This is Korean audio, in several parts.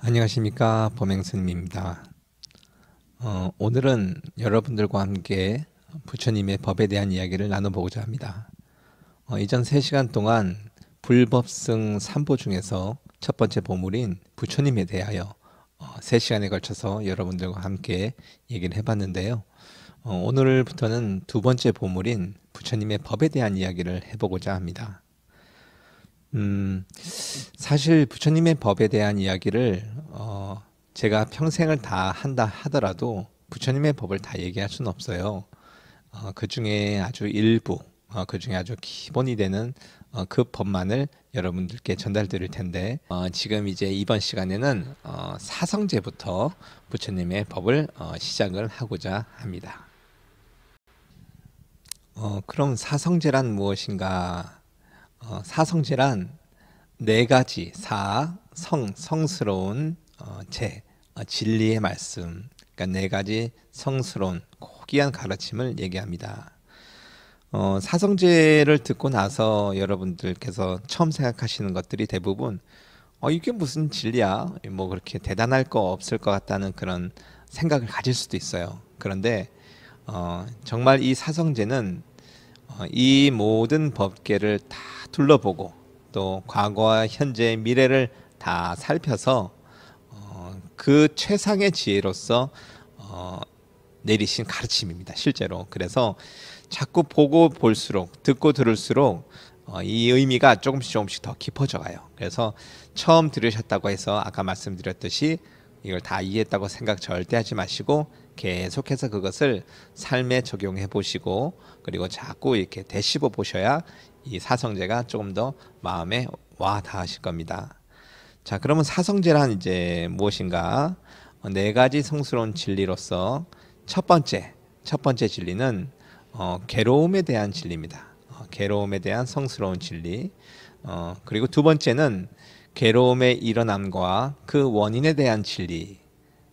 안녕하십니까 범행스님입니다. 어, 오늘은 여러분들과 함께 부처님의 법에 대한 이야기를 나눠보고자 합니다. 어, 이전 3시간 동안 불법승 3보 중에서 첫 번째 보물인 부처님에 대하여 어, 세시간에 걸쳐서 여러분들과 함께 얘기를 해봤는데요. 어, 오늘부터는 두 번째 보물인 부처님의 법에 대한 이야기를 해보고자 합니다. 음, 사실 부처님의 법에 대한 이야기를 어, 제가 평생을 다 한다 하더라도 부처님의 법을 다 얘기할 수는 없어요. 어, 그 중에 아주 일부, 어, 그 중에 아주 기본이 되는 어, 그 법만을 여러분들께 전달드릴 텐데 어, 지금 이제 이번 시간에는 어, 사성제부터 부처님의 법을 어, 시작을 하고자 합니다. 어, 그럼 사성제란 무엇인가? 어, 사성제란 네 가지 사, 성, 성스러운 어, 제, 진리의 말씀 그러니까 네 가지 성스러운 고귀한 가르침을 얘기합니다. 어, 사성제를 듣고 나서 여러분들께서 처음 생각하시는 것들이 대부분 어, 이게 무슨 진리야? 뭐 그렇게 대단할 거 없을 것 같다는 그런 생각을 가질 수도 있어요. 그런데 어, 정말 이 사성제는 어, 이 모든 법계를 다 둘러보고 또 과거와 현재 미래를 다 살펴서 어, 그 최상의 지혜로서 어, 내리신 가르침입니다. 실제로 그래서 자꾸 보고 볼수록 듣고 들을수록 어, 이 의미가 조금씩 조금씩 더 깊어져 가요. 그래서 처음 들으셨다고 해서 아까 말씀드렸듯이 이걸 다 이해했다고 생각 절대 하지 마시고 계속해서 그것을 삶에 적용해 보시고 그리고 자꾸 이렇게 되씹어 보셔야 이 사성제가 조금 더 마음에 와 닿으실 겁니다. 자, 그러면 사성제란 이제 무엇인가? 어, 네 가지 성스러운 진리로서 첫 번째, 첫 번째 진리는 어, 괴로움에 대한 진리입니다. 어, 괴로움에 대한 성스러운 진리. 어, 그리고 두 번째는 괴로움의 일어남과 그 원인에 대한 진리.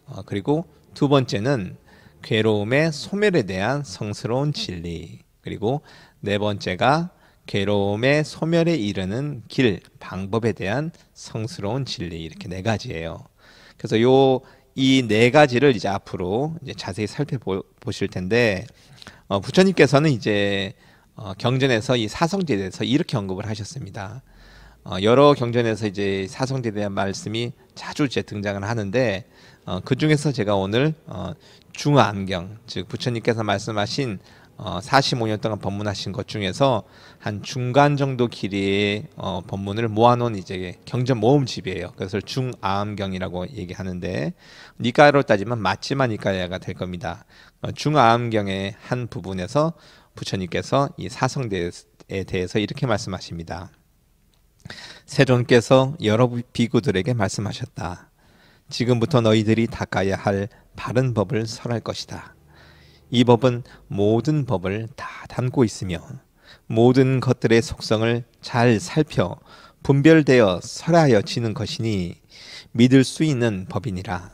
어, 그리고 두 번째는 괴로움의 소멸에 대한 성스러운 진리. 그리고 네 번째가 괴로움의 소멸에 이르는 길, 방법에 대한 성스러운 진리. 이렇게 네 가지예요. 그래서 요 이 네 가지를 이제 앞으로 이제 자세히 살펴보실 텐데 어, 부처님께서는 이제 어, 경전에서 이 사성제에 대해서 이렇게 언급을 하셨습니다. 어, 여러 경전에서 이제 사성제에 대한 말씀이 자주 이제 등장을 하는데 어, 그 중에서 제가 오늘 어, 중안경 즉 부처님께서 말씀하신 어, 45년 동안 법문하신 것 중에서 한 중간 정도 길이의 어, 법문을 모아놓은 이제 경전 모음집이에요. 그래서 중아음경이라고 얘기하는데 니까로 따지면 맞지만 니까야가 될 겁니다. 어, 중아음경의 한 부분에서 부처님께서 이 사성대에 대해서 이렇게 말씀하십니다. 세존께서 여러 비구들에게 말씀하셨다. 지금부터 너희들이 닦아야 할 바른 법을 설할 것이다. 이 법은 모든 법을 다 담고 있으며 모든 것들의 속성을 잘 살펴 분별되어 설하여지는 것이니 믿을 수 있는 법이니라.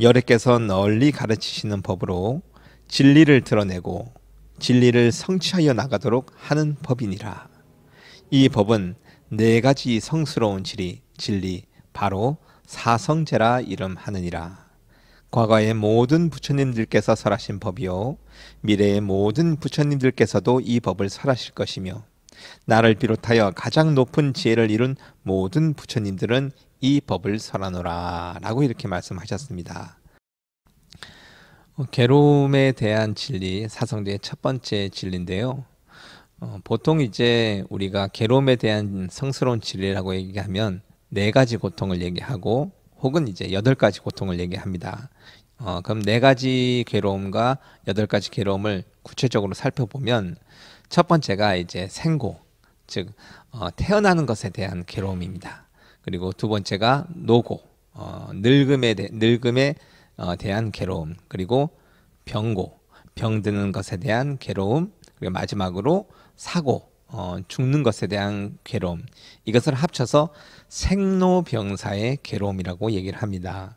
여래께서 널리 가르치시는 법으로 진리를 드러내고 진리를 성취하여 나가도록 하는 법이니라. 이 법은 네 가지 성스러운 진리, 진리, 바로 사성제라 이름하느니라. 과거의 모든 부처님들께서 설하신 법이요 미래의 모든 부처님들께서도 이 법을 설하실 것이며 나를 비롯하여 가장 높은 지혜를 이룬 모든 부처님들은 이 법을 설하노라 라고 이렇게 말씀하셨습니다. 어, 괴로움에 대한 진리, 사성대의 첫 번째 진리인데요. 어, 보통 이제 우리가 괴로움에 대한 성스러운 진리라고 얘기하면 네 가지 고통을 얘기하고 혹은 이제 여덟 가지 고통을 얘기합니다. 어, 그럼 네 가지 괴로움과 여덟 가지 괴로움을 구체적으로 살펴보면 첫 번째가 이제 생고, 즉 어, 태어나는 것에 대한 괴로움입니다. 그리고 두 번째가 노고, 어, 늙음에 대, 늙음에 어, 대한 괴로움, 그리고 병고, 병드는 것에 대한 괴로움, 그리고 마지막으로 사고, 어, 죽는 것에 대한 괴로움 이것을 합쳐서 생로병사의 괴로움이라고 얘기를 합니다.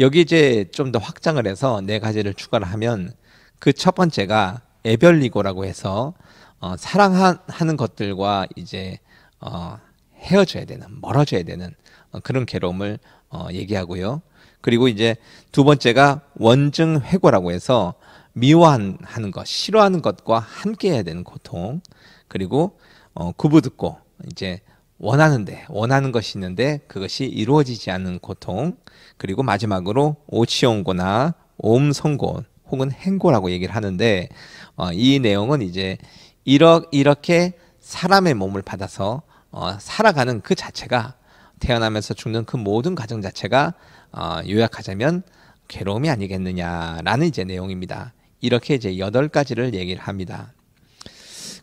여기 이제 좀 더 확장을 해서 네 가지를 추가를 하면 그 첫 번째가 에별리고라고 해서 어, 사랑하는 것들과 이제 어, 헤어져야 되는 멀어져야 되는 어, 그런 괴로움을 어, 얘기하고요. 그리고 이제 두 번째가 원증 회고라고 해서 미워하는 것, 싫어하는 것과 함께 해야 되는 고통. 그리고 어, 구부 듣고 이제 원하는데 원하는 것이 있는데 그것이 이루어지지 않는 고통 그리고 마지막으로 오치온고나 옴성곤 혹은 행고라고 얘기를 하는데 어, 이 내용은 이제 이러, 이렇게 사람의 몸을 받아서 어, 살아가는 그 자체가 태어나면서 죽는 그 모든 과정 자체가 어, 요약하자면 괴로움이 아니겠느냐라는 이제 내용입니다. 이렇게 이제 여덟 가지를 얘기를 합니다.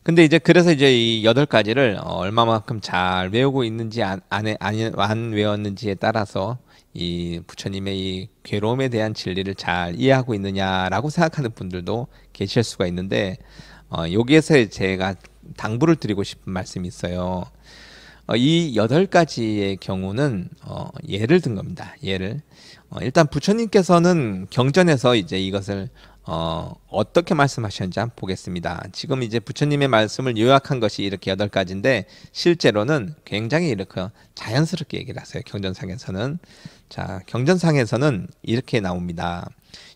근데 이제 그래서 이제 이 여덟 가지를 어, 얼마만큼 잘 외우고 있는지 안, 안, 안 외웠는지에 따라서 이 부처님의 이 괴로움에 대한 진리를 잘 이해하고 있느냐라고 생각하는 분들도 계실 수가 있는데 어, 여기에서 제가 당부를 드리고 싶은 말씀이 있어요. 어, 이 여덟 가지의 경우는 어, 예를 든 겁니다. 예를 어, 일단 부처님께서는 경전에서 이제 이것을 어, 어떻게 말씀하셨는지 한번 보겠습니다. 지금 이제 부처님의 말씀을 요약한 것이 이렇게 여덟 가지인데 실제로는 굉장히 이렇게 자연스럽게 얘기를 하세요. 경전상에서는 자 경전상에서는 이렇게 나옵니다.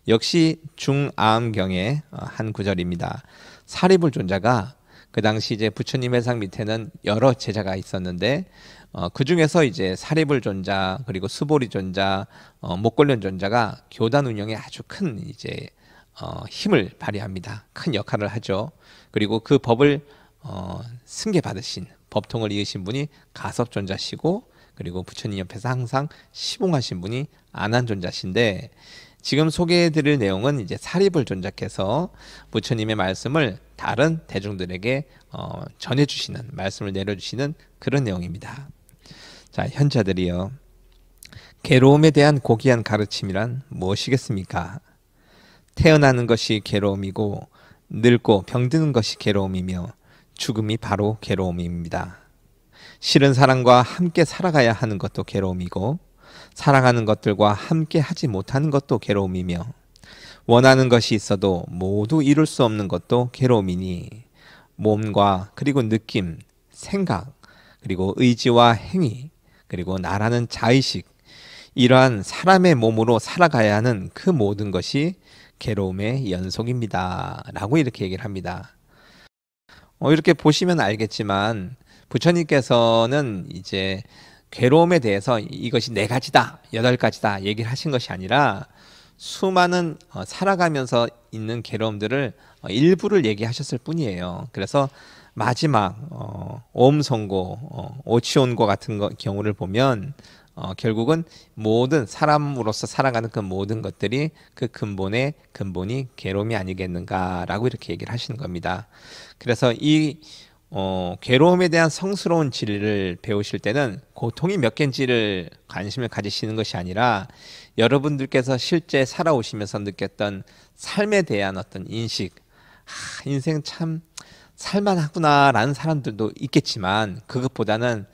역시 중암경의 어, 한 구절입니다. 사리불존자가 그 당시 이제 부처님 회상 밑에는 여러 제자가 있었는데 어, 그 중에서 이제 사리불존자 그리고 수보리존자 어, 목걸련존자가 교단 운영에 아주 큰 이제 어, 힘을 발휘합니다. 큰 역할을 하죠. 그리고 그 법을 어, 승계받으신 법통을 이으신 분이 가섭존자시고 그리고 부처님 옆에서 항상 시봉하신 분이 안한존자신데 지금 소개해드릴 내용은 이제 사립을 존작해서 부처님의 말씀을 다른 대중들에게 어, 전해주시는 말씀을 내려주시는 그런 내용입니다. 자 현자들이요. 괴로움에 대한 고귀한 가르침이란 무엇이겠습니까? 태어나는 것이 괴로움이고 늙고 병드는 것이 괴로움이며 죽음이 바로 괴로움입니다. 실은 사랑과 함께 살아가야 하는 것도 괴로움이고 사랑하는 것들과 함께 하지 못하는 것도 괴로움이며 원하는 것이 있어도 모두 이룰 수 없는 것도 괴로움이니 몸과 그리고 느낌, 생각, 그리고 의지와 행위, 그리고 나라는 자의식, 이러한 사람의 몸으로 살아가야 하는 그 모든 것이 괴로움의 연속입니다. 라고 이렇게 얘기를 합니다. 어, 이렇게 보시면 알겠지만 부처님께서는 이제 괴로움에 대해서 이것이 네 가지다, 여덟 가지다 얘기를 하신 것이 아니라 수많은 어, 살아가면서 있는 괴로움들을 어, 일부를 얘기하셨을 뿐이에요. 그래서 마지막 어, 오성고 어, 오치온고 같은 거, 경우를 보면 어, 결국은 모든 사람으로서 살아가는 그 모든 것들이 그 근본의 근본이 괴로움이 아니겠는가라고 이렇게 얘기를 하시는 겁니다. 그래서 이 어, 괴로움에 대한 성스러운 진리를 배우실 때는 고통이 몇 개인지를 관심을 가지시는 것이 아니라 여러분들께서 실제 살아오시면서 느꼈던 삶에 대한 어떤 인식, 아, 인생 참 살만하구나라는 사람들도 있겠지만 그것보다는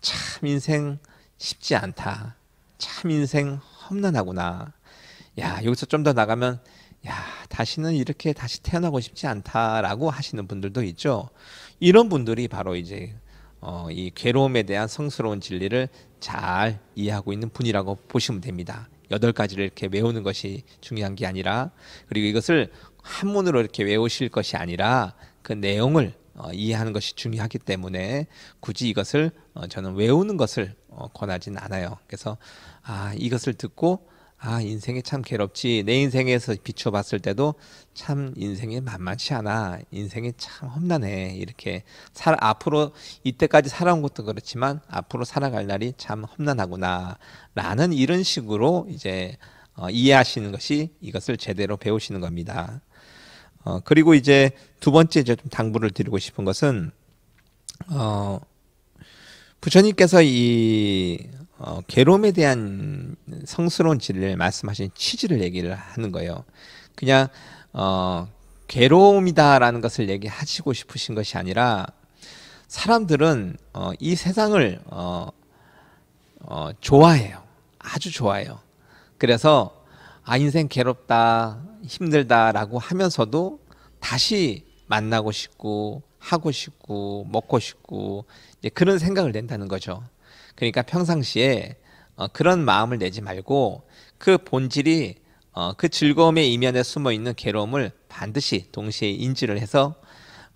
참 인생 쉽지 않다. 참 인생 험난하구나. 야, 여기서 좀 더 나가면 야, 다시는 이렇게 다시 태어나고 싶지 않다라고 하시는 분들도 있죠. 이런 분들이 바로 이제 어, 이 괴로움에 대한 성스러운 진리를 잘 이해하고 있는 분이라고 보시면 됩니다. 여덟 가지를 이렇게 외우는 것이 중요한 게 아니라 그리고 이것을 한문으로 이렇게 외우실 것이 아니라 그 내용을 어, 이해하는 것이 중요하기 때문에 굳이 이것을 어, 저는 외우는 것을 어, 권하진 않아요. 그래서 아 이것을 듣고 아 인생이 참 괴롭지 내 인생에서 비춰봤을 때도 참 인생이 만만치 않아 인생이 참 험난해 이렇게 살 앞으로 이때까지 살아온 것도 그렇지만 앞으로 살아갈 날이 참 험난하구나라는 이런 식으로 이제 어, 이해하시는 것이 이것을 제대로 배우시는 겁니다. 어, 그리고 이제 두 번째 이제 좀 당부를 드리고 싶은 것은 어, 부처님께서 이 어, 괴로움에 대한 성스러운 진리를 말씀하신 취지를 얘기를 하는 거예요. 그냥 어, 괴로움이다라는 것을 얘기하시고 싶으신 것이 아니라 사람들은 어, 이 세상을 어, 어, 좋아해요. 아주 좋아해요. 그래서 아 인생 괴롭다 힘들다라고 하면서도 다시 만나고 싶고 하고 싶고 먹고 싶고 그런 생각을 낸다는 거죠. 그러니까 평상시에 어, 그런 마음을 내지 말고 그 본질이 어, 그 즐거움의 이면에 숨어 있는 괴로움을 반드시 동시에 인지를 해서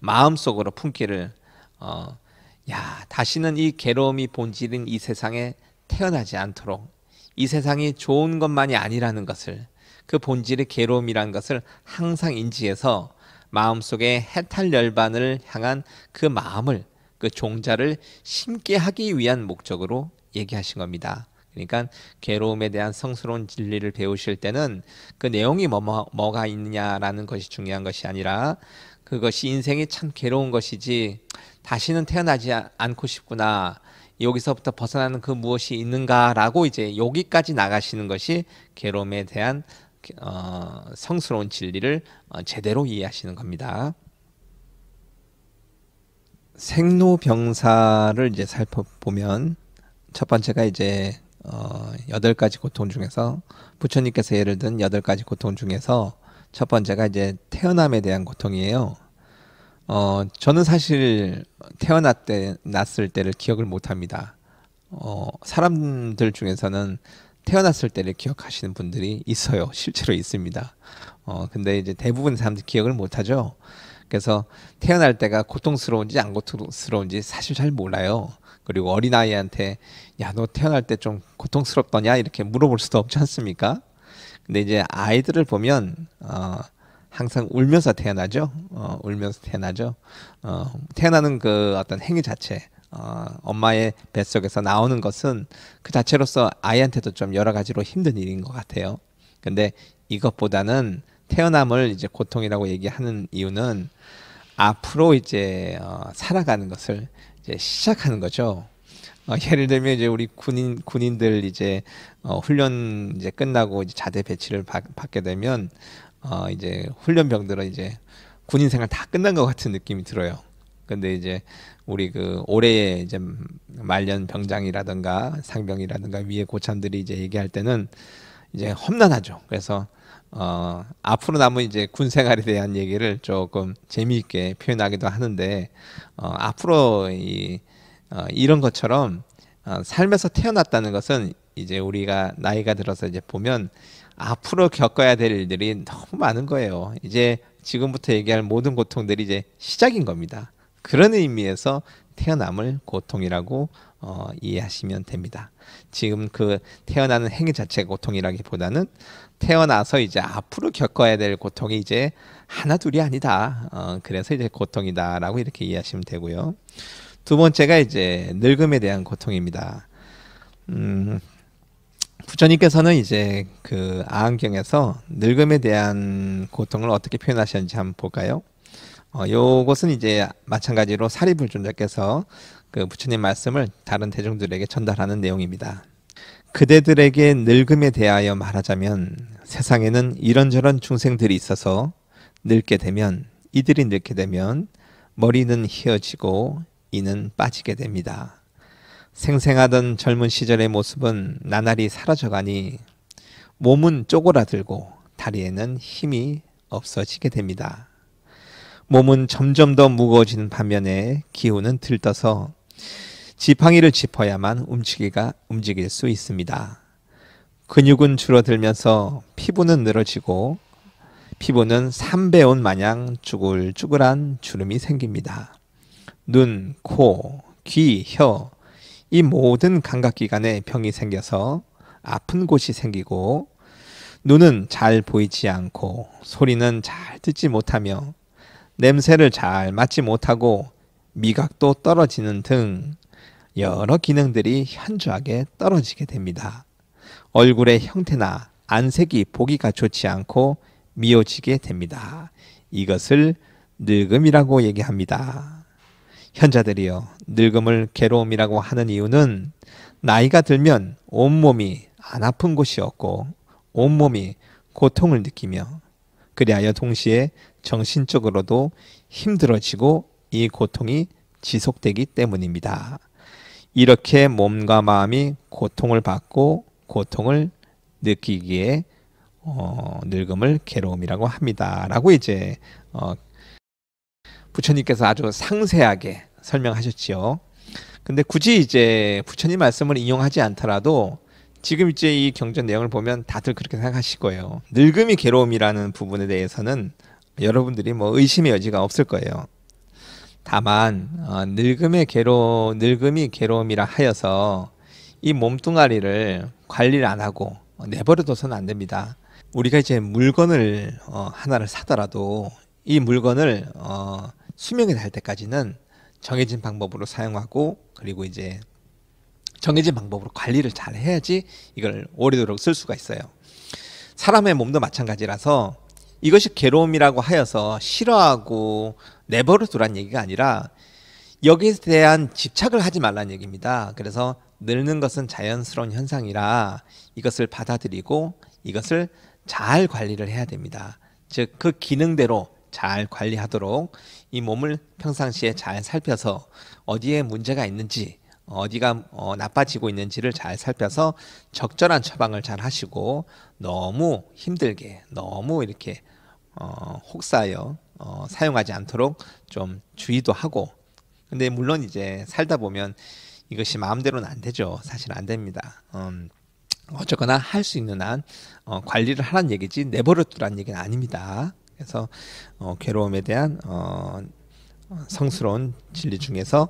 마음속으로 품기를 어, 야 다시는 이 괴로움이 본질인 이 세상에 태어나지 않도록 이 세상이 좋은 것만이 아니라는 것을 그 본질의 괴로움이란 것을 항상 인지해서 마음속에 해탈 열반을 향한 그 마음을 그 종자를 심게 하기 위한 목적으로 얘기하신 겁니다. 그러니까 괴로움에 대한 성스러운 진리를 배우실 때는 그 내용이 뭐, 뭐, 가 있느냐라는 것이 중요한 것이 아니라 그것이 인생이 참 괴로운 것이지 다시는 태어나지 않고 싶구나 여기서부터 벗어나는 그 무엇이 있는가라고 이제 여기까지 나가시는 것이 괴로움에 대한 어, 성스러운 진리를 어, 제대로 이해하시는 겁니다. 생로병사를 이제 살펴보면 첫 번째가 이제 어, 여덟 가지 고통 중에서 부처님께서 예를 든 여덟 가지 고통 중에서 첫 번째가 이제 태어남에 대한 고통이에요. 어, 저는 사실 태어났 때, 났을 때를 기억을 못 합니다. 어, 사람들 중에서는 태어났을 때를 기억하시는 분들이 있어요. 실제로 있습니다. 어, 근데 이제 대부분 사람들이 기억을 못 하죠. 그래서 태어날 때가 고통스러운지 안 고통스러운지 사실 잘 몰라요. 그리고 어린아이한테 야 너 태어날 때 좀 고통스럽더냐 이렇게 물어볼 수도 없지 않습니까? 근데 이제 아이들을 보면 어, 항상 울면서 태어나죠. 어, 울면서 태어나죠. 어, 태어나는 그 어떤 행위 자체, 어, 엄마의 뱃속에서 나오는 것은 그 자체로서 아이한테도 좀 여러 가지로 힘든 일인 것 같아요. 근데 이것보다는 태어남을 이제 고통이라고 얘기하는 이유는 앞으로 이제 어, 살아가는 것을 이제 시작하는 거죠. 어, 예를 들면 이제 우리 군인 군인들 이제 어, 훈련 이제 끝나고 이제 자대 배치를 받, 게 되면 어, 이제 훈련병들은 이제 군인 생활 다 끝난 것 같은 느낌이 들어요. 근데 이제 우리 그올해 이제 말년 병장이라든가 상병이라든가 위에 고참들이 이제 얘기할 때는 이제 험난하죠. 그래서 어, 앞으로 남은 이제 군 생활에 대한 얘기를 조금 재미있게 표현하기도 하는데 어, 앞으로 이, 어, 이런 것처럼 어, 삶에서 태어났다는 것은 이제 우리가 나이가 들어서 이제 보면 앞으로 겪어야 될 일들이 너무 많은 거예요. 이제 지금부터 얘기할 모든 고통들이 이제 시작인 겁니다. 그런 의미에서 태어남을 고통이라고 어, 이해하시면 됩니다. 지금 그 태어나는 행위 자체 고통이라기보다는 태어나서 이제 앞으로 겪어야 될 고통이 이제 하나 둘이 아니다. 어, 그래서 이제 고통이다라고 이렇게 이해하시면 되고요. 두 번째가 이제 늙음에 대한 고통입니다. 음, 부처님께서는 이제 그 아한경에서 늙음에 대한 고통을 어떻게 표현하셨는지 한번 볼까요? 어, 요것은 이제 마찬가지로 사리불존자께서 그 부처님 말씀을 다른 대중들에게 전달하는 내용입니다. 그대들에게 늙음에 대하여 말하자면 세상에는 이런저런 중생들이 있어서 늙게 되면 이들이 늙게 되면 머리는 휘어지고 이는 빠지게 됩니다. 생생하던 젊은 시절의 모습은 나날이 사라져가니 몸은 쪼그라들고 다리에는 힘이 없어지게 됩니다. 몸은 점점 더 무거워지는 반면에 기운은 들떠서 지팡이를 짚어야만 움직이가 움직일 수 있습니다. 근육은 줄어들면서 피부는 늘어지고 피부는 삼배온 마냥 쭈글쭈글한 주름이 생깁니다. 눈, 코, 귀, 혀, 이 모든 감각기관에 병이 생겨서 아픈 곳이 생기고 눈은 잘 보이지 않고 소리는 잘 듣지 못하며 냄새를 잘 맡지 못하고 미각도 떨어지는 등 여러 기능들이 현저하게 떨어지게 됩니다. 얼굴의 형태나 안색이 보기가 좋지 않고 미워지게 됩니다. 이것을 늙음이라고 얘기합니다. 현자들이요. 늙음을 괴로움이라고 하는 이유는 나이가 들면 온몸이 안 아픈 곳이 없고 온몸이 고통을 느끼며 그리하여 동시에 정신적으로도 힘들어지고 이 고통이 지속되기 때문입니다. 이렇게 몸과 마음이 고통을 받고 고통을 느끼기에 어, 늙음을 괴로움이라고 합니다라고 이제 어, 부처님께서 아주 상세하게 설명하셨지요. 근데 굳이 이제 부처님 말씀을 인용하지 않더라도 지금 이제 이 경전 내용을 보면 다들 그렇게 생각하실 거예요. 늙음이 괴로움이라는 부분에 대해서는 여러분들이 뭐 의심의 여지가 없을 거예요. 다만 어, 늙음의 괴로 늙음이 괴로움이라 하여서 이 몸뚱아리를 관리를 안 하고 내버려둬서는 안 됩니다. 우리가 이제 물건을 어, 하나를 사더라도 이 물건을 어, 수명이 달 때까지는 정해진 방법으로 사용하고 그리고 이제 정해진 방법으로 관리를 잘 해야지 이걸 오래도록 쓸 수가 있어요. 사람의 몸도 마찬가지라서 이것이 괴로움이라고 하여서 싫어하고 내버려 두란 얘기가 아니라 여기에 대한 집착을 하지 말라는 얘기입니다. 그래서 늙는 것은 자연스러운 현상이라 이것을 받아들이고 이것을 잘 관리를 해야 됩니다. 즉 그 기능대로 잘 관리하도록 이 몸을 평상시에 잘 살펴서 어디에 문제가 있는지 어디가 어, 나빠지고 있는지를 잘 살펴서 적절한 처방을 잘 하시고 너무 힘들게 너무 이렇게 어, 혹사여 어, 사용하지 않도록 좀 주의도 하고 근데 물론 이제 살다 보면 이것이 마음대로는 안 되죠 사실 안 됩니다 음, 어쨌거나 할 수 있는 한 어, 관리를 하란 얘기지 내버려 두란 얘기는 아닙니다 그래서 어, 괴로움에 대한 어, 어, 성스러운 진리 중에서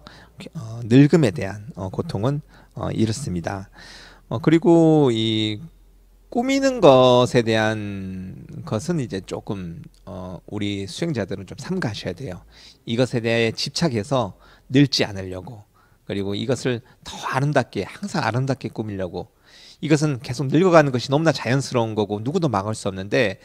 어, 늙음에 대한 어, 고통은 어, 이렇습니다 어, 그리고 이 꾸미는 것에 대한 것은 이제 조금 어, 우리 수행자들은 좀 삼가셔야 돼요. 이것에 대해 집착해서 늙지 않으려고 그리고 이것을 더 아름답게 항상 아름답게 꾸미려고 이것은 계속 늙어가는 것이 너무나 자연스러운 거고 누구도 막을 수 없는데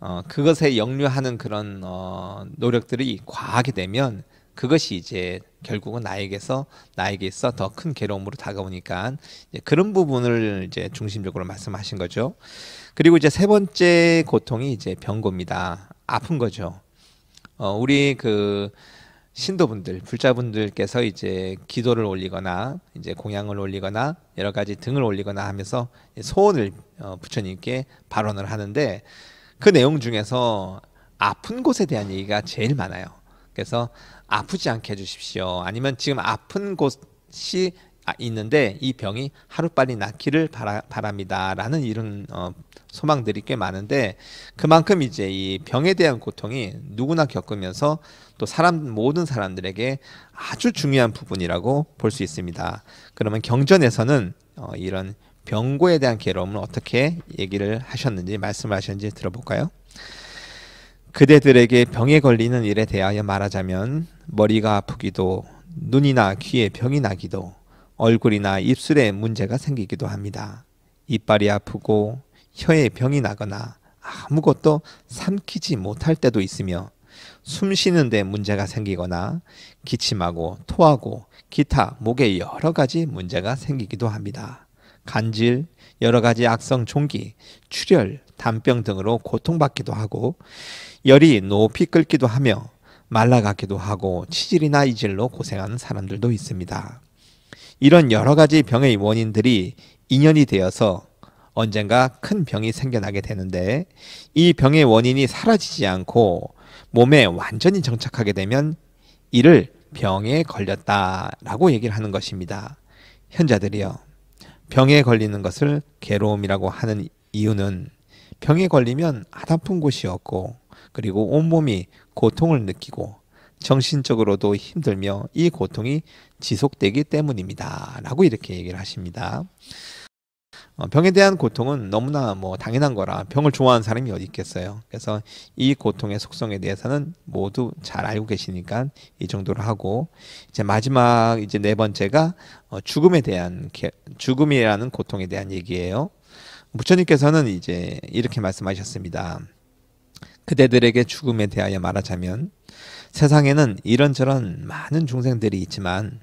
어, 그것에 역류하는 그런 어, 노력들이 과하게 되면 그것이 이제 결국은 나에게서 나에게 있어 더큰 괴로움으로 다가오니까 그런 부분을 이제 중심적으로 말씀하신 거죠. 그리고 이제 세 번째 고통이 이제 병고입니다. 아픈 거죠. 어, 우리 그 신도분들, 불자분들께서 이제 기도를 올리거나 이제 공양을 올리거나 여러 가지 등을 올리거나 하면서 소원을 어, 부처님께 발언을 하는데 그 내용 중에서 아픈 곳에 대한 얘기가 제일 많아요. 그래서 아프지 않게 해주십시오. 아니면 지금 아픈 곳이 아, 있는데 이 병이 하루빨리 낫기를 바라, 바랍니다. 라는 이런 어, 소망들이 꽤 많은데 그만큼 이제 이 병에 대한 고통이 누구나 겪으면서 또 사람 모든 사람들에게 아주 중요한 부분이라고 볼 수 있습니다. 그러면 경전에서는 어, 이런 병고에 대한 괴로움을 어떻게 얘기를 하셨는지 말씀을 하셨는지 들어볼까요? 그대들에게 병에 걸리는 일에 대하여 말하자면 머리가 아프기도 눈이나 귀에 병이 나기도 얼굴이나 입술에 문제가 생기기도 합니다. 이빨이 아프고 혀에 병이 나거나 아무것도 삼키지 못할 때도 있으며 숨 쉬는데 문제가 생기거나 기침하고 토하고 기타 목에 여러 가지 문제가 생기기도 합니다. 간질, 여러 가지 악성 종기, 출혈, 담병 등으로 고통받기도 하고 열이 높이 끓기도 하며 말라가기도 하고 치질이나 이질로 고생하는 사람들도 있습니다. 이런 여러 가지 병의 원인들이 인연이 되어서 언젠가 큰 병이 생겨나게 되는데 이 병의 원인이 사라지지 않고 몸에 완전히 정착하게 되면 이를 병에 걸렸다라고 얘기를 하는 것입니다. 현자들이요. 병에 걸리는 것을 괴로움이라고 하는 이유는 병에 걸리면 아픈 다 곳이 었고 그리고 온몸이 고통을 느끼고 정신적으로도 힘들며 이 고통이 지속되기 때문입니다. 라고 이렇게 얘기를 하십니다. 어, 병에 대한 고통은 너무나 뭐 당연한 거라 병을 좋아하는 사람이 어디 있겠어요. 그래서 이 고통의 속성에 대해서는 모두 잘 알고 계시니까 이 정도로 하고 이제 마지막 이제 네 번째가 어, 죽음에 대한 죽음이라는 고통에 대한 얘기예요. 부처님께서는 이제 이렇게 말씀하셨습니다. 그대들에게 죽음에 대하여 말하자면 세상에는 이런저런 많은 중생들이 있지만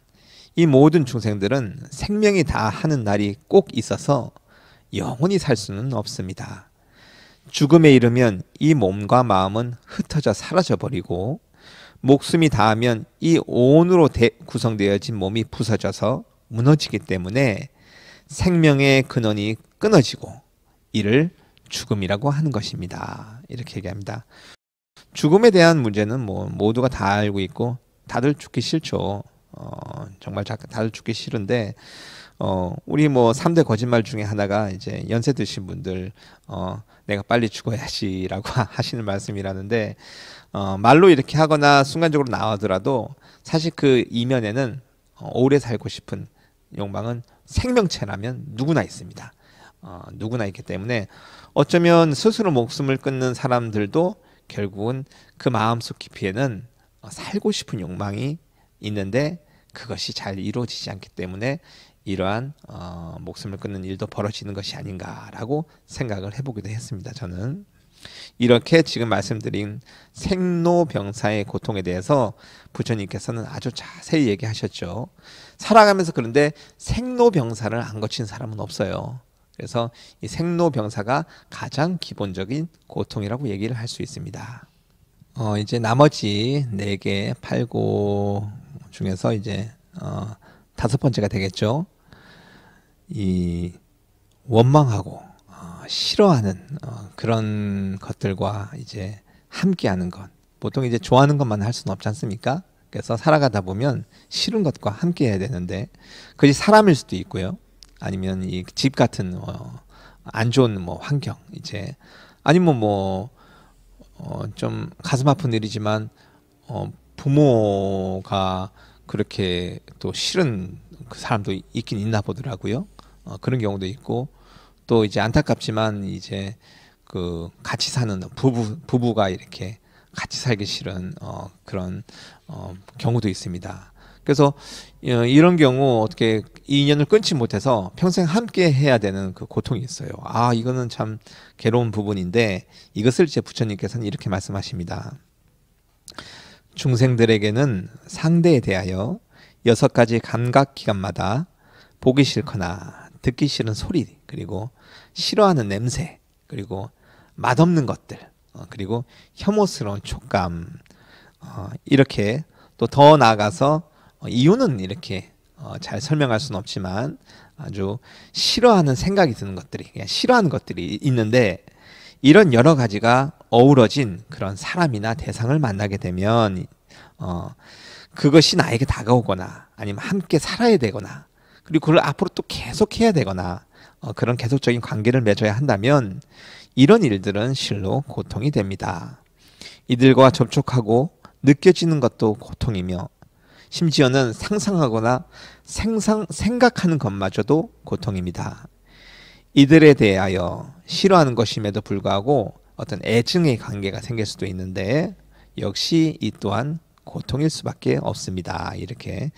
이 모든 중생들은 생명이 다 하는 날이 꼭 있어서 영원히 살 수는 없습니다. 죽음에 이르면 이 몸과 마음은 흩어져 사라져 버리고 목숨이 다하면이 온으로 구성되어진 몸이 부서져서 무너지기 때문에 생명의 근원이 끊어지고 이를 죽음이라고 하는 것입니다. 이렇게 얘기합니다. 죽음에 대한 문제는 뭐 모두가 다 알고 있고 다들 죽기 싫죠. 어, 정말 다들 죽기 싫은데 어, 우리 뭐 3대 거짓말 중에 하나가 이제 연세 드신 분들 어, 내가 빨리 죽어야지라고 하시는 말씀이라는데 어, 말로 이렇게 하거나 순간적으로 나오더라도 사실 그 이면에는 어, 오래 살고 싶은 욕망은 생명체라면 누구나 있습니다. 어, 누구나 있기 때문에 어쩌면 스스로 목숨을 끊는 사람들도 결국은 그 마음속 깊이에는 어, 살고 싶은 욕망이 있는데 그것이 잘 이루어지지 않기 때문에 이러한 어, 목숨을 끊는 일도 벌어지는 것이 아닌가라고 생각을 해보기도 했습니다. 저는 이렇게 지금 말씀드린 생로병사의 고통에 대해서 부처님께서는 아주 자세히 얘기하셨죠. 살아가면서 그런데 생로병사를 안 거친 사람은 없어요. 그래서 이 생로병사가 가장 기본적인 고통이라고 얘기를 할 수 있습니다. 어, 이제 나머지 네 개 팔고 중에서 이제 어, 다섯 번째가 되겠죠. 이 원망하고 어, 싫어하는 어, 그런 것들과 이제 함께하는 것. 보통 이제 좋아하는 것만 할 수는 없지 않습니까? 그래서 살아가다 보면 싫은 것과 함께해야 되는데 그것 사람일 수도 있고요. 아니면 이 집 같은 어, 안 좋은 뭐 환경 이제 아니면 뭐 어, 좀 가슴 아픈 일이지만 어, 부모가 그렇게 또 싫은 그 사람도 있긴 있나 보더라고요. 어, 그런 경우도 있고 또 이제 안타깝지만 이제 그 같이 사는 부부 부부가 이렇게 같이 살기 싫은 어, 그런 어, 경우도 있습니다. 그래서 어, 이런 경우 어떻게 이 인연을 끊지 못해서 평생 함께 해야 되는 그 고통이 있어요. 아, 이거는 참 괴로운 부분인데 이것을 제 부처님께서는 이렇게 말씀하십니다. 중생들에게는 상대에 대하여 여섯 가지 감각 기관마다 보기 싫거나 듣기 싫은 소리, 그리고 싫어하는 냄새, 그리고 맛없는 것들, 어, 그리고 혐오스러운 촉감, 어, 이렇게 또 더 나아가서 어, 이유는 이렇게 어, 잘 설명할 수는 없지만 아주 싫어하는 생각이 드는 것들이 그냥 싫어하는 것들이 있는데 이런 여러 가지가 어우러진 그런 사람이나 대상을 만나게 되면 어, 그것이 나에게 다가오거나 아니면 함께 살아야 되거나 그리고 그걸 앞으로 또 계속 해야 되거나 어, 그런 계속적인 관계를 맺어야 한다면 이런 일들은 실로 고통이 됩니다. 이들과 접촉하고 느껴지는 것도 고통이며 심지어는 상상하거나 생상, 생각하는 것마저도 고통입니다. 이들에 대하여 싫어하는 것임에도 불구하고 어떤 애증의 관계가 생길 수도 있는데 역시 이 또한 고통일 수밖에 없습니다. 이렇게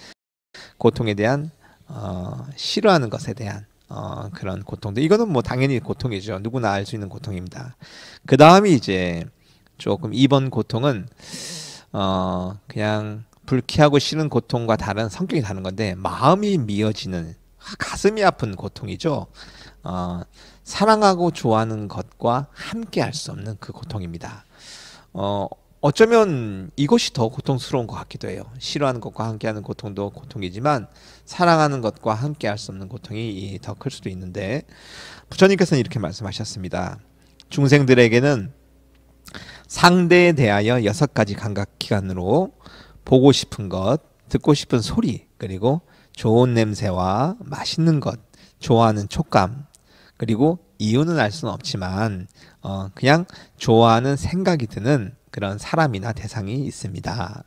고통에 대한 어, 싫어하는 것에 대한 어, 그런 고통도 이거는 뭐 당연히 고통이죠. 누구나 알 수 있는 고통입니다. 그 다음이 이제 조금 이번 고통은 어, 그냥 불쾌하고 싫은 고통과 다른 성격이 다른 건데 마음이 미어지는 가슴이 아픈 고통이죠. 어, 사랑하고 좋아하는 것과 함께 할 수 없는 그 고통입니다. 어, 어쩌면 이것이 더 고통스러운 것 같기도 해요. 싫어하는 것과 함께하는 고통도 고통이지만 사랑하는 것과 함께할 수 없는 고통이 더 클 수도 있는데 부처님께서는 이렇게 말씀하셨습니다. 중생들에게는 상대에 대하여 여섯 가지 감각 기관으로 보고 싶은 것, 듣고 싶은 소리, 그리고 좋은 냄새와 맛있는 것, 좋아하는 촉감, 그리고 이유는 알 수는 없지만 어, 그냥 좋아하는 생각이 드는 그런 사람이나 대상이 있습니다.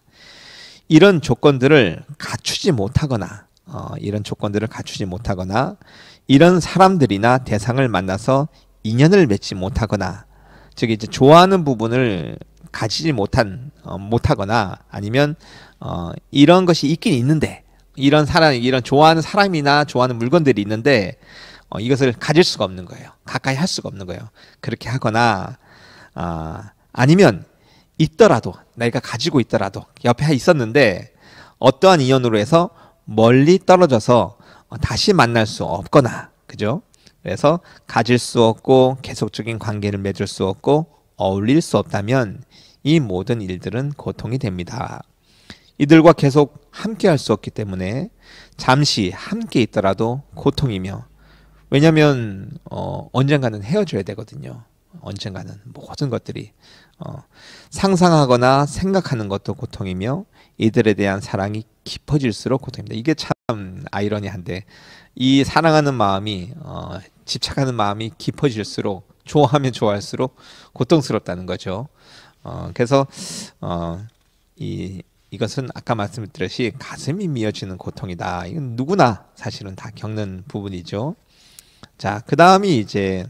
이런 조건들을 갖추지 못하거나 어, 이런 조건들을 갖추지 못하거나 이런 사람들이나 대상을 만나서 인연을 맺지 못하거나 즉 이제 좋아하는 부분을 가지지 못한 어, 못하거나 아니면 어, 이런 것이 있긴 있는데 이런 사람 이런 좋아하는 사람이나 좋아하는 물건들이 있는데 어, 이것을 가질 수가 없는 거예요. 가까이 할 수가 없는 거예요. 그렇게 하거나 아, 아니면 있더라도 내가 가지고 있더라도 옆에 있었는데 어떠한 인연으로 해서 멀리 떨어져서 다시 만날 수 없거나 그죠? 그래서 가질 수 없고 계속적인 관계를 맺을 수 없고 어울릴 수 없다면 이 모든 일들은 고통이 됩니다. 이들과 계속 함께 할 수 없기 때문에 잠시 함께 있더라도 고통이며 왜냐하면 어, 언젠가는 헤어져야 되거든요. 언젠가는 모든 것들이 어, 상상하거나 생각하는 것도 고통이며 이들에 대한 사랑이 깊어질수록 고통입니다. 이게 참 아이러니한데 이 사랑하는 마음이 어, 집착하는 마음이 깊어질수록 좋아하면 좋아할수록 고통스럽다는 거죠. 어, 그래서 어, 이 이것은 아까 말씀드렸듯이 가슴이 미어지는 고통이다. 이건 누구나 사실은 다 겪는 부분이죠. 자, 그 다음이 이제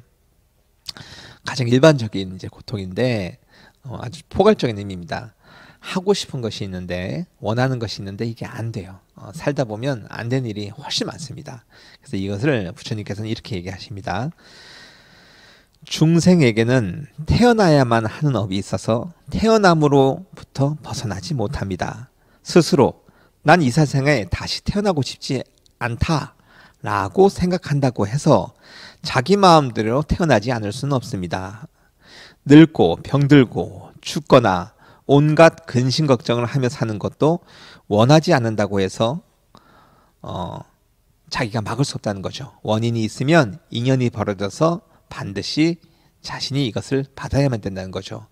가장 일반적인 이제 고통인데 어, 아주 포괄적인 의미입니다. 하고 싶은 것이 있는데 원하는 것이 있는데 이게 안 돼요. 어, 살다 보면 안된 일이 훨씬 많습니다. 그래서 이것을 부처님께서는 이렇게 얘기하십니다. 중생에게는 태어나야만 하는 업이 있어서 태어남으로부터 벗어나지 못합니다. 스스로 난이 세상에 다시 태어나고 싶지 않다 라고 생각한다고 해서 자기 마음대로 태어나지 않을 수는 없습니다. 늙고 병들고 죽거나 온갖 근심 걱정을 하며 사는 것도 원하지 않는다고 해서 어, 자기가 막을 수 없다는 거죠. 원인이 있으면 인연이 벌어져서 반드시 자신이 이것을 받아야만 된다는 거죠.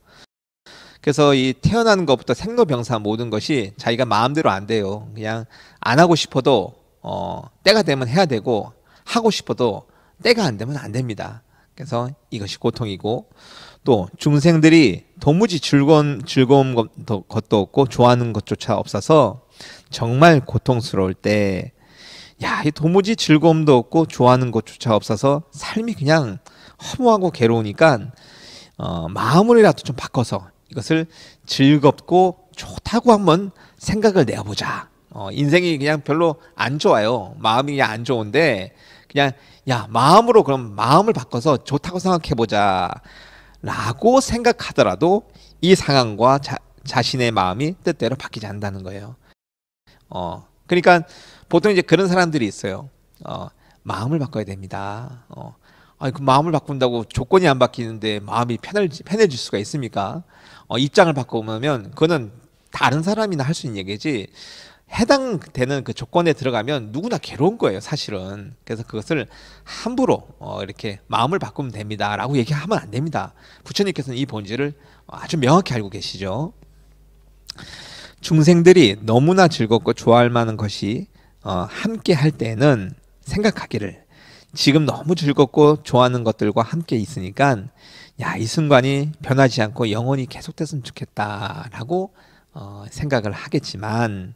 그래서 이 태어나는 것부터 생로병사 모든 것이 자기가 마음대로 안 돼요. 그냥 안 하고 싶어도 어, 때가 되면 해야 되고 하고 싶어도 때가 안 되면 안 됩니다. 그래서 이것이 고통이고 또 중생들이 도무지 즐거운 즐거운 것도, 것도 없고 좋아하는 것조차 없어서 정말 고통스러울 때 야, 이 도무지 즐거움도 없고 좋아하는 것조차 없어서 삶이 그냥 허무하고 괴로우니까 어, 마음을이라도 좀 바꿔서 이것을 즐겁고 좋다고 한번 생각을 내보자. 어 어, 인생이 그냥 별로 안 좋아요. 마음이 안 좋은데 그냥 야 마음으로 그럼 마음을 바꿔서 좋다고 생각해보자. 라고 생각하더라도 이 상황과 자, 자신의 마음이 뜻대로 바뀌지 않는다는 거예요. 어, 그러니까 보통 이제 그런 사람들이 있어요. 어, 마음을 바꿔야 됩니다. 어, 아니, 그 마음을 바꾼다고 조건이 안 바뀌는데 마음이 편해, 편해질 수가 있습니까? 어, 입장을 바꾸면 그거는 다른 사람이나 할 수 있는 얘기지 해당되는 그 조건에 들어가면 누구나 괴로운 거예요, 사실은. 그래서 그것을 함부로 어, 이렇게 마음을 바꾸면 됩니다라고 얘기하면 안 됩니다. 부처님께서는 이 본질을 아주 명확히 알고 계시죠. 중생들이 너무나 즐겁고 좋아할 만한 것이 어, 함께 할 때는 생각하기를 지금 너무 즐겁고 좋아하는 것들과 함께 있으니까 야, 이 순간이 변하지 않고 영원히 계속됐으면 좋겠다라고 어, 생각을 하겠지만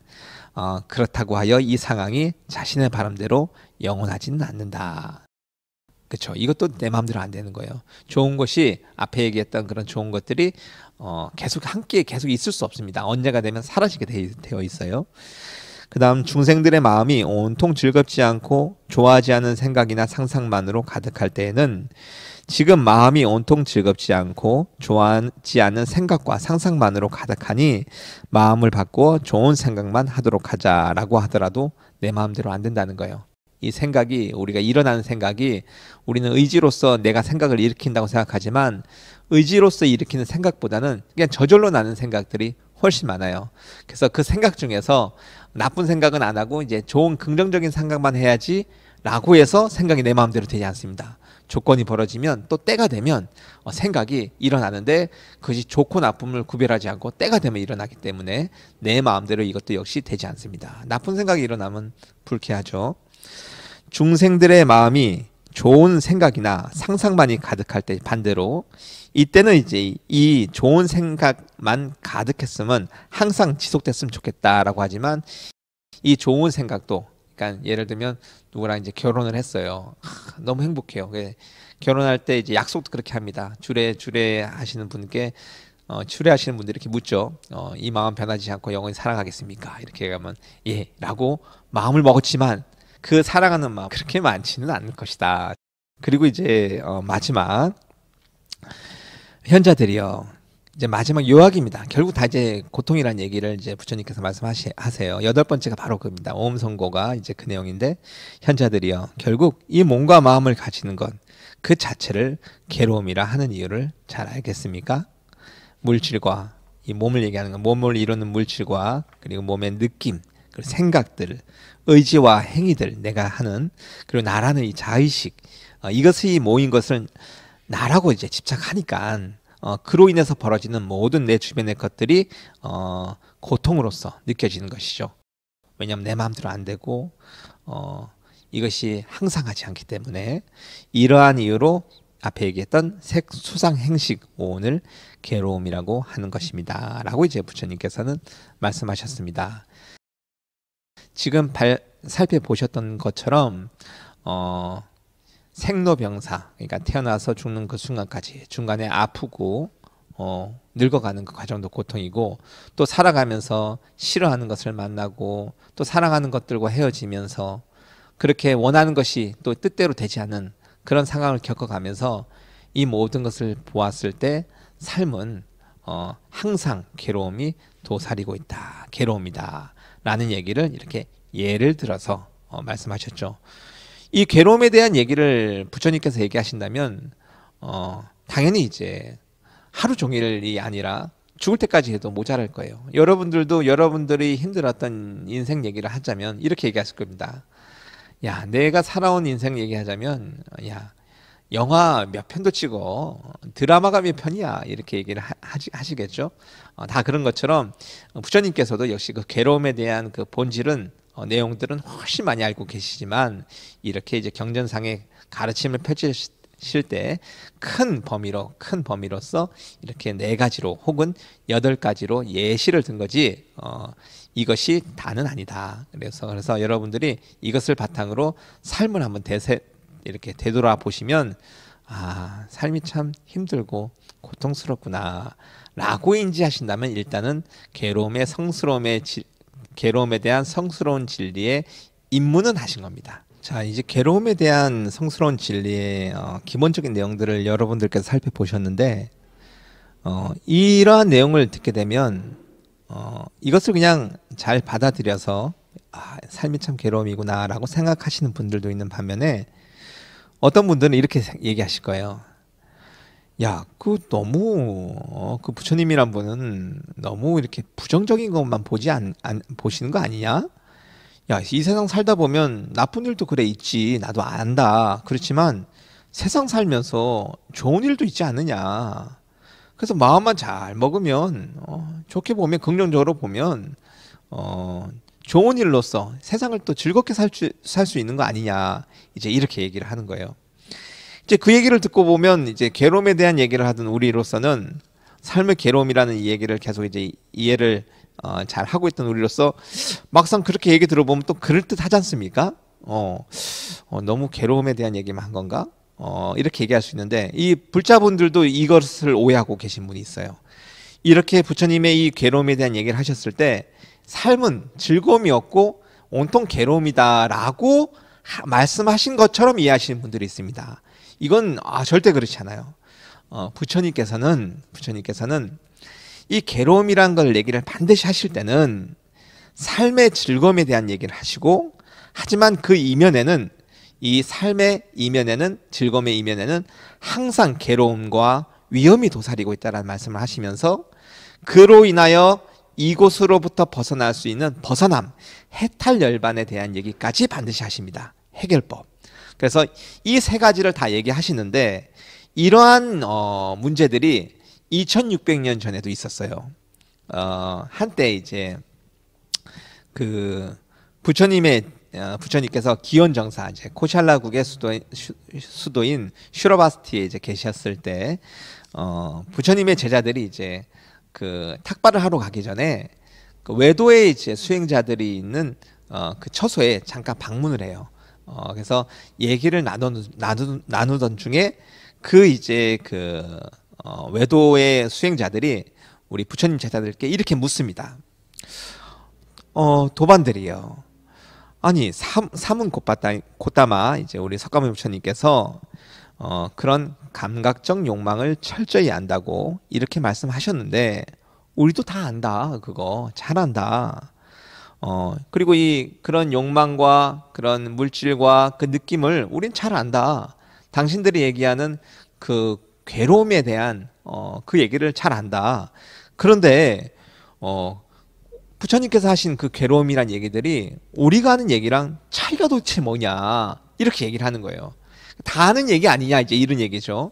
어, 그렇다고 하여 이 상황이 자신의 바람대로 영원하지는 않는다. 그렇죠. 이것도 내 마음대로 안 되는 거예요. 좋은 것이 앞에 얘기했던 그런 좋은 것들이 어, 계속 함께 계속 있을 수 없습니다. 언제가 되면 사라지게 되, 되어 있어요. 그다음 중생들의 마음이 온통 즐겁지 않고 좋아하지 않은 생각이나 상상만으로 가득할 때에는 지금 마음이 온통 즐겁지 않고 좋아하지 않은 생각과 상상만으로 가득하니 마음을 바꿔 좋은 생각만 하도록 하자라고 하더라도 내 마음대로 안 된다는 거예요. 이 생각이 우리가 일어나는 생각이 우리는 의지로서 내가 생각을 일으킨다고 생각하지만 의지로서 일으키는 생각보다는 그냥 저절로 나는 생각들이 훨씬 많아요. 그래서 그 생각 중에서 나쁜 생각은 안 하고 이제 좋은 긍정적인 생각만 해야지 라고 해서 생각이 내 마음대로 되지 않습니다. 조건이 벌어지면 또 때가 되면 어, 생각이 일어나는데 그것이 좋고 나쁨을 구별하지 않고 때가 되면 일어나기 때문에 내 마음대로 이것도 역시 되지 않습니다. 나쁜 생각이 일어나면 불쾌하죠. 중생들의 마음이 좋은 생각이나 상상만이 가득할 때 반대로 이때는 이제 이 좋은 생각만 가득했으면 항상 지속됐으면 좋겠다라고 하지만 이 좋은 생각도 그러니까 예를 들면 누구랑 이제 결혼을 했어요. 하, 너무 행복해요. 그 결혼할 때 이제 약속도 그렇게 합니다. 주례 주례 하시는 분께 어, 출애하시는 분들이 이렇게 묻죠. 어, 이 마음 변하지 않고 영원히 사랑하겠습니까? 이렇게 하면 예라고 마음을 먹었지만 그 사랑하는 마음 그렇게 많지는 않을 것이다. 그리고 이제 어, 마지막 현자들이요. 이제 마지막 요약입니다. 결국 다 이제 고통이라는 얘기를 이제 부처님께서 말씀하세요. 여덟 번째가 바로 그겁니다 오음 선고가 이제 그 내용인데 현자들이요. 결국 이 몸과 마음을 가지는 것그 자체를 괴로움이라 하는 이유를 잘 알겠습니까? 물질과 이 몸을 얘기하는 건 몸을 이루는 물질과 그리고 몸의 느낌, 그리고 생각들, 의지와 행위들 내가 하는 그리고 나라는 이 자의식 어, 이것이 모인 것을 나라고 이제 집착하니까 어, 그로 인해서 벌어지는 모든 내 주변의 것들이 어, 고통으로서 느껴지는 것이죠. 왜냐하면 내 마음대로 안 되고 어, 이것이 항상 하지 않기 때문에 이러한 이유로 앞에 얘기했던 색 수상 행식 오늘 괴로움이라고 하는 것입니다. 라고 이제 부처님께서는 말씀하셨습니다. 지금 발, 살펴보셨던 것처럼 어, 생로병사 그러니까 태어나서 죽는 그 순간까지 중간에 아프고 어, 늙어가는 그 과정도 고통이고 또 살아가면서 싫어하는 것을 만나고 또 사랑하는 것들과 헤어지면서 그렇게 원하는 것이 또 뜻대로 되지 않은 그런 상황을 겪어가면서 이 모든 것을 보았을 때 삶은 어, 항상 괴로움이 도사리고 있다. 괴로움이다. 라는 얘기를 이렇게 예를 들어서 어, 말씀하셨죠. 이 괴로움에 대한 얘기를 부처님께서 얘기하신다면 어, 당연히 이제 하루 종일이 아니라 죽을 때까지 해도 모자랄 거예요. 여러분들도 여러분들이 힘들었던 인생 얘기를 하자면 이렇게 얘기하실 겁니다. 야, 내가 살아온 인생 얘기하자면 야, 영화 몇 편도 찍어 드라마가 몇 편이야 이렇게 얘기를 하, 시겠죠다 어, 그런 것처럼 부처님께서도 역시 그 괴로움에 대한 그 본질은 어, 내용들은 훨씬 많이 알고 계시지만 이렇게 이제 경전상의 가르침을 펼치실 때 큰 범위로 큰 범위로서 이렇게 네 가지로 혹은 여덟 가지로 예시를 든 거지 어, 이것이 다는 아니다. 그래서 그래서 여러분들이 이것을 바탕으로 삶을 한번 대세 이렇게 되돌아 보시면 아 삶이 참 힘들고 고통스럽구나라고 인지하신다면 일단은 괴로움의 성스러움의 질 괴로움에 대한 성스러운 진리에 입문은 하신 겁니다. 자, 이제 괴로움에 대한 성스러운 진리의 어, 기본적인 내용들을 여러분들께서 살펴보셨는데, 어, 이러한 내용을 듣게 되면, 어, 이것을 그냥 잘 받아들여서, 아, 삶이 참 괴로움이구나라고 생각하시는 분들도 있는 반면에, 어떤 분들은 이렇게 얘기하실 거예요. 야, 그 너무 어, 그 부처님이란 분은 너무 이렇게 부정적인 것만 보지 안, 안 보시는 거 아니냐? 야, 이 세상 살다 보면 나쁜 일도 그래 있지. 나도 안다. 그렇지만 세상 살면서 좋은 일도 있지 않느냐. 그래서 마음만 잘 먹으면 어, 좋게 보면 긍정적으로 보면 어, 좋은 일로서 세상을 또 즐겁게 살 수 있는 거 아니냐. 이제 이렇게 얘기를 하는 거예요. 이제 그 얘기를 듣고 보면 이제 괴로움에 대한 얘기를 하던 우리로서는 삶의 괴로움이라는 이 얘기를 계속 이제 이해를 어, 잘 하고 있던 우리로서 막상 그렇게 얘기 들어보면 또 그럴듯 하지 않습니까? 어, 어, 너무 괴로움에 대한 얘기만 한 건가? 어, 이렇게 얘기할 수 있는데 이 불자분들도 이것을 오해하고 계신 분이 있어요. 이렇게 부처님의 이 괴로움에 대한 얘기를 하셨을 때 삶은 즐거움이 없고 온통 괴로움이다라고 말씀하신 것처럼 이해하시는 분들이 있습니다. 이건 아, 절대 그렇지 않아요. 어, 부처님께서는 부처님께서는 이 괴로움이란 걸 얘기를 반드시 하실 때는 삶의 즐거움에 대한 얘기를 하시고 하지만 그 이면에는 이 삶의 이면에는 즐거움의 이면에는 항상 괴로움과 위험이 도사리고 있다라는 말씀을 하시면서 그로 인하여 이곳으로부터 벗어날 수 있는 벗어남, 해탈 열반에 대한 얘기까지 반드시 하십니다. 해결법. 그래서 이 세 가지를 다 얘기하시는데 이러한 어, 문제들이 2600년 전에도 있었어요. 어, 한때 이제 그 부처님의 어, 부처님께서 기원 정사 이제 코샬라국의 수도인, 수도인 슈로바스티에 이제 계셨을 때 어, 부처님의 제자들이 이제 그 탁발을 하러 가기 전에 그 외도에 이제 수행자들이 있는 어, 그 처소에 잠깐 방문을 해요. 어, 그래서 얘기를 나누, 나누, 나누던 중에 그 이제 그 어, 외도의 수행자들이 우리 부처님 제자들께 이렇게 묻습니다. 어, 도반들이요. 아니, 삼, 삼은 곧바다, 곧다마 이제 우리 석가모니 부처님께서 어, 그런 감각적 욕망을 철저히 안다고 이렇게 말씀하셨는데 우리도 다 안다 그거 잘 안다 어, 그리고 이 그런 욕망과 그런 물질과 그 느낌을 우린 잘 안다. 당신들이 얘기하는 그 괴로움에 대한 어, 그 얘기를 잘 안다. 그런데 어, 부처님께서 하신 그 괴로움이란 얘기들이 우리가 하는 얘기랑 차이가 도대체 뭐냐 이렇게 얘기를 하는 거예요. 다 아는 얘기 아니냐 이제 이런 얘기죠.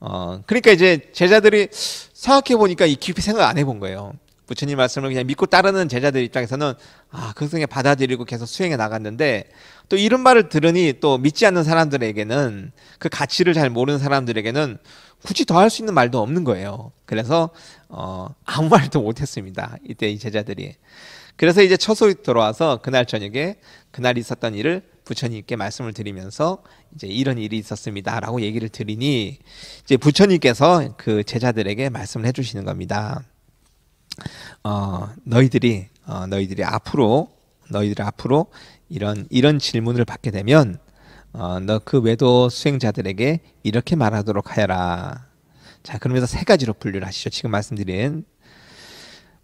어, 그러니까 이제 제자들이 생각해 보니까 이 깊이 생각 안 해본 거예요. 부처님 말씀을 그냥 믿고 따르는 제자들 입장에서는 아, 긍성에 받아들이고 계속 수행해 나갔는데 또 이런 말을 들으니 또 믿지 않는 사람들에게는 그 가치를 잘 모르는 사람들에게는 굳이 더 할 수 있는 말도 없는 거예요. 그래서 어, 아무 말도 못 했습니다. 이때 이 제자들이. 그래서 이제 처소에 돌아와서 그날 저녁에 그날 있었던 일을 부처님께 말씀을 드리면서 이제 이런 일이 있었습니다라고 얘기를 드리니 이제 부처님께서 그 제자들에게 말씀을 해주시는 겁니다. 어, 너희들이 어, 너희들이 앞으로 너희들 앞으로 이런 이런 질문을 받게 되면 어, 너 그 외도 수행자들에게 이렇게 말하도록 하여라. 자, 그러면서 세 가지로 분류를 하시죠. 지금 말씀드린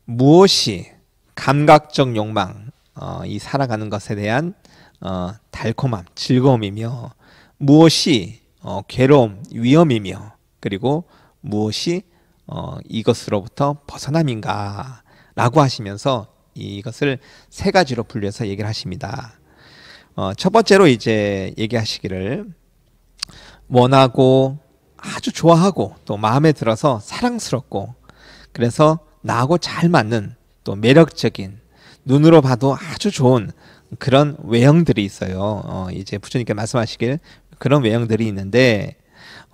무엇이 감각적 욕망, 어, 이 살아가는 것에 대한 어, 달콤함, 즐거움이며 무엇이 어, 괴로움, 위험이며 그리고 무엇이 어, 이것으로부터 벗어남인가 라고 하시면서 이것을 세 가지로 분류해서 얘기를 하십니다. 어, 첫 번째로 이제 얘기하시기를 원하고 아주 좋아하고 또 마음에 들어서 사랑스럽고 그래서 나하고 잘 맞는 또 매력적인 눈으로 봐도 아주 좋은 그런 외형들이 있어요. 어, 이제 부처님께 말씀하시길 그런 외형들이 있는데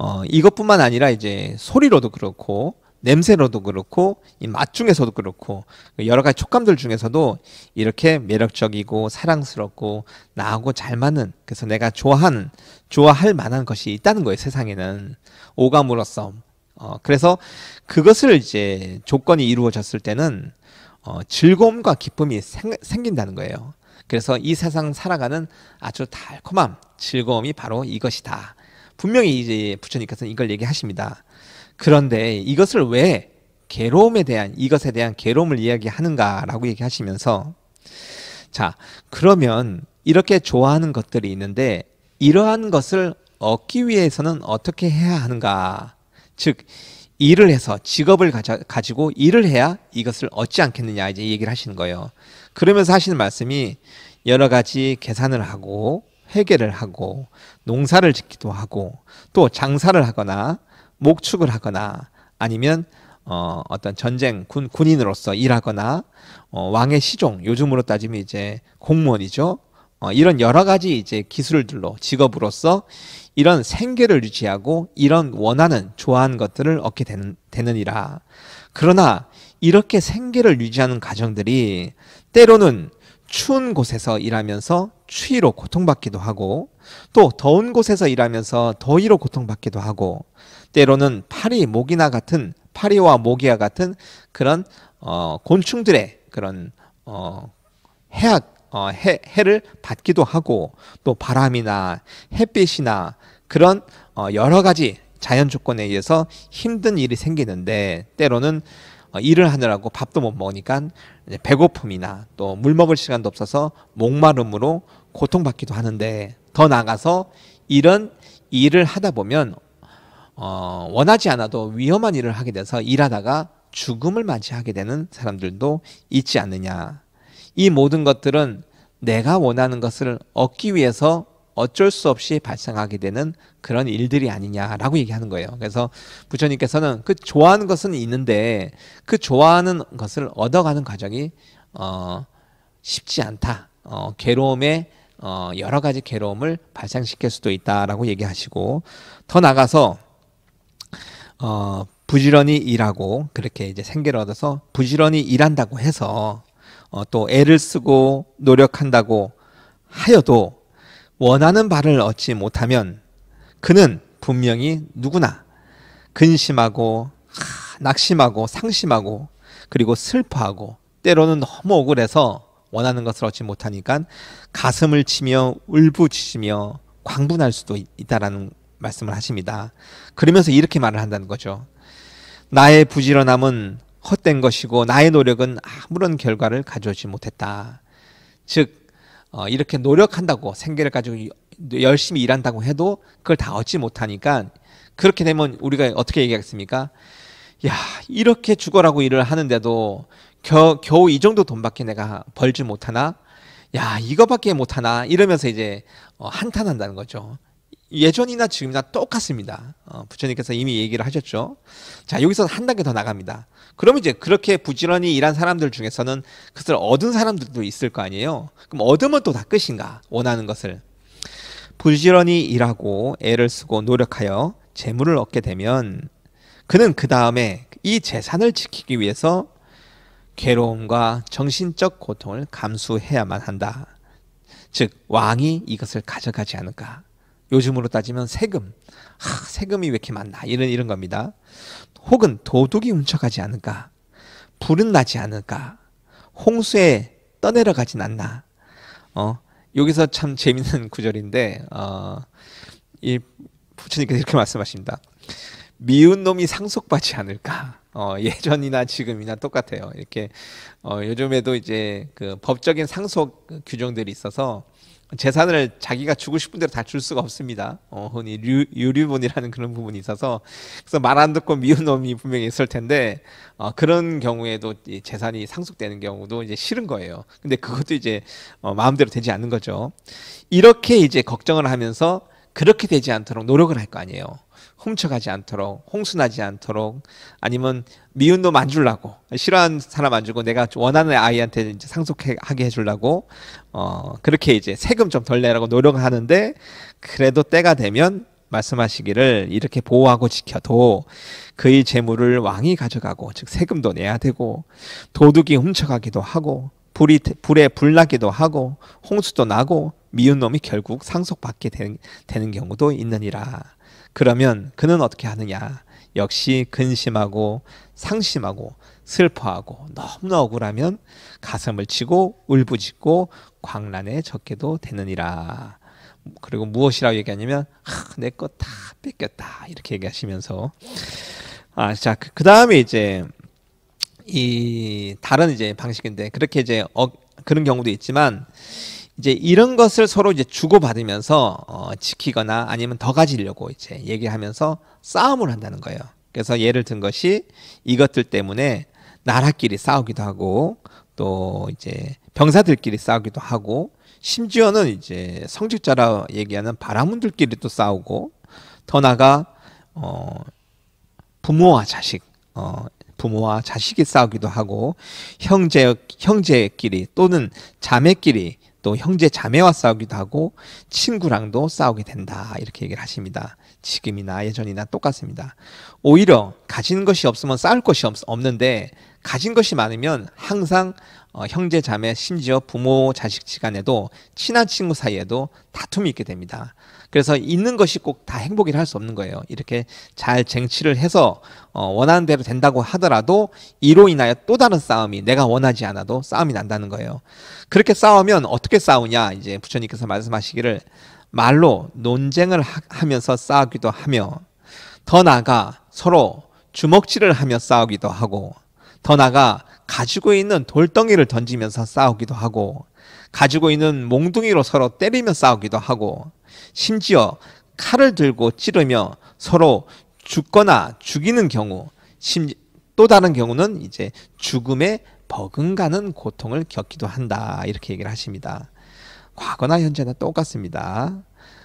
어, 이것뿐만 아니라 이제 소리로도 그렇고 냄새로도 그렇고 이맛 중에서도 그렇고 그 여러 가지 촉감들 중에서도 이렇게 매력적이고 사랑스럽고 나하고 잘 맞는 그래서 내가 좋아하 좋아할 만한 것이 있다는 거예요 세상에는 오감으로써 어 그래서 그것을 이제 조건이 이루어졌을 때는 어 즐거움과 기쁨이 생, 생긴다는 거예요 그래서 이 세상 살아가는 아주 달콤함 즐거움이 바로 이것이다 분명히 이제 부처님께서는 이걸 얘기하십니다. 그런데 이것을 왜 괴로움에 대한 이것에 대한 괴로움을 이야기하는가라고 얘기하시면서 자 그러면 이렇게 좋아하는 것들이 있는데 이러한 것을 얻기 위해서는 어떻게 해야 하는가 즉 일을 해서 직업을 가져, 가지고 일을 해야 이것을 얻지 않겠느냐 이제 얘기를 하시는 거예요 그러면서 하시는 말씀이 여러 가지 계산을 하고 회계를 하고 농사를 짓기도 하고 또 장사를 하거나 목축을 하거나 아니면 어, 어떤 전쟁 군 군인으로서 일하거나 어, 왕의 시종 요즘으로 따지면 이제 공무원이죠. 어, 이런 여러 가지 이제 기술들로 직업으로서 이런 생계를 유지하고 이런 원하는 좋아하는 것들을 얻게 되는, 되느니라. 그러나 이렇게 생계를 유지하는 가정들이 때로는 추운 곳에서 일하면서 추위로 고통받기도 하고 또 더운 곳에서 일하면서 더위로 고통받기도 하고 때로는 파리 모기나 같은 파리와 모기와 같은 그런 어, 곤충들의 그런 어, 해악 어, 해, 해를 받기도 하고 또 바람이나 햇빛이나 그런 어, 여러 가지 자연 조건에 의해서 힘든 일이 생기는데 때로는 어, 일을 하느라고 밥도 못 먹으니까 배고픔이나 또 물 먹을 시간도 없어서 목마름으로 고통받기도 하는데 더 나아가서 이런 일을 하다 보면 어, 원하지 않아도 위험한 일을 하게 돼서 일하다가 죽음을 맞이하게 되는 사람들도 있지 않느냐. 이 모든 것들은 내가 원하는 것을 얻기 위해서 어쩔 수 없이 발생하게 되는 그런 일들이 아니냐라고 얘기하는 거예요. 그래서 부처님께서는 그 좋아하는 것은 있는데 그 좋아하는 것을 얻어가는 과정이 어, 쉽지 않다. 어, 괴로움에 어, 여러 가지 괴로움을 발생시킬 수도 있다라고 얘기하시고 더 나가서 어, 부지런히 일하고 그렇게 이제 생계를 얻어서 부지런히 일한다고 해서 어, 또 애를 쓰고 노력한다고 하여도 원하는 바를 얻지 못하면 그는 분명히 누구나 근심하고 낙심하고 상심하고 그리고 슬퍼하고 때로는 너무 억울해서 원하는 것을 얻지 못하니까 가슴을 치며 울부짖으며 광분할 수도 있다라는 말씀을 하십니다. 그러면서 이렇게 말을 한다는 거죠. 나의 부지런함은 헛된 것이고 나의 노력은 아무런 결과를 가져오지 못했다. 즉 어, 이렇게 노력한다고 생계를 가지고 열심히 일한다고 해도 그걸 다 얻지 못하니까 그렇게 되면 우리가 어떻게 얘기하겠습니까? 야 이렇게 죽어라고 일을 하는데도 겨, 겨우 이 정도 돈밖에 내가 벌지 못하나? 야 이거밖에 못하나? 이러면서 이제 어, 한탄한다는 거죠. 예전이나 지금이나 똑같습니다. 어, 부처님께서 이미 얘기를 하셨죠. 자, 여기서 한 단계 더 나갑니다. 그럼 이제 그렇게 부지런히 일한 사람들 중에서는 그것을 얻은 사람들도 있을 거 아니에요. 그럼 얻으면 또 다 끝인가? 원하는 것을. 부지런히 일하고 애를 쓰고 노력하여 재물을 얻게 되면 그는 그 다음에 이 재산을 지키기 위해서 괴로움과 정신적 고통을 감수해야만 한다. 즉, 왕이 이것을 가져가지 않을까. 요즘으로 따지면 세금. 하, 세금이 왜 이렇게 많나? 이런 이런 겁니다. 혹은 도둑이 훔쳐가지 않을까? 불은 나지 않을까? 홍수에 떠내려 가진 않나? 어, 여기서 참 재밌는 구절인데 어, 이 부처님께서 이렇게 말씀하십니다. 미운 놈이 상속받지 않을까? 어, 예전이나 지금이나 똑같아요. 이렇게 어, 요즘에도 이제 그 법적인 상속 규정들이 있어서 재산을 자기가 주고 싶은 대로 다 줄 수가 없습니다. 어, 흔히 류, 유류분이라는 그런 부분이 있어서 그래서 말 안 듣고 미운 놈이 분명히 있을 텐데 어, 그런 경우에도 재산이 상속되는 경우도 이제 싫은 거예요. 근데 그것도 이제 어, 마음대로 되지 않는 거죠. 이렇게 이제 걱정을 하면서 그렇게 되지 않도록 노력을 할 거 아니에요. 훔쳐가지 않도록, 홍수나지 않도록, 아니면 미운 놈안 주려고, 싫어하는 사람 안 주고 내가 원하는 아이한테 이제 상속하게 해주려고, 어, 그렇게 이제 세금 좀 덜 내라고 노력하는데, 그래도 때가 되면 말씀하시기를 이렇게 보호하고 지켜도 그의 재물을 왕이 가져가고, 즉 세금도 내야 되고, 도둑이 훔쳐가기도 하고, 불이, 불에 불나기도 하고, 홍수도 나고, 미운 놈이 결국 상속받게 되, 되는 경우도 있느니라. 그러면 그는 어떻게 하느냐? 역시 근심하고 상심하고 슬퍼하고 너무나 억울하면 가슴을 치고 울부짖고 광란에 젖게도 되느니라. 그리고 무엇이라고 얘기하냐면 아, 내거 다 뺏겼다 이렇게 얘기하시면서 아자그 그 다음에 이제 이 다른 이제 방식인데 그렇게 이제 어, 그런 경우도 있지만 이제 이런 것을 서로 이제 주고받으면서 어, 지키거나 아니면 더 가지려고 이제 얘기하면서 싸움을 한다는 거예요. 그래서 예를 든 것이 이것들 때문에 나라끼리 싸우기도 하고 또 이제 병사들끼리 싸우기도 하고 심지어는 이제 성직자라 얘기하는 바라문들끼리 또 싸우고 더 나가 아어 부모와 자식 어 부모와 자식이 싸우기도 하고 형제 형제끼리 또는 자매끼리 또 형제 자매와 싸우기도 하고 친구랑도 싸우게 된다. 이렇게 얘기를 하십니다. 지금이나 예전이나 똑같습니다. 오히려 가진 것이 없으면 싸울 것이 없, 없는데 가진 것이 많으면 항상 어, 형제 자매 심지어 부모 자식 시간에도 친한 친구 사이에도 다툼이 있게 됩니다. 그래서 있는 것이 꼭 다 행복이라 할수 없는 거예요. 이렇게 잘 쟁취를 해서 어, 원하는 대로 된다고 하더라도 이로 인하여 또 다른 싸움이 내가 원하지 않아도 싸움이 난다는 거예요. 그렇게 싸우면 어떻게 싸우냐 이제 부처님께서 말씀하시기를 말로 논쟁을 하, 면서 싸우기도 하며 더 나아가 서로 주먹질을 하며 싸우기도 하고 더 나아가 가지고 있는 돌덩이를 던지면서 싸우기도 하고 가지고 있는 몽둥이로 서로 때리며 싸우기도 하고 심지어 칼을 들고 찌르며 서로 죽거나 죽이는 경우 또 다른 경우는 이제 죽음에 버금가는 고통을 겪기도 한다 이렇게 얘기를 하십니다. 과거나 현재나 똑같습니다.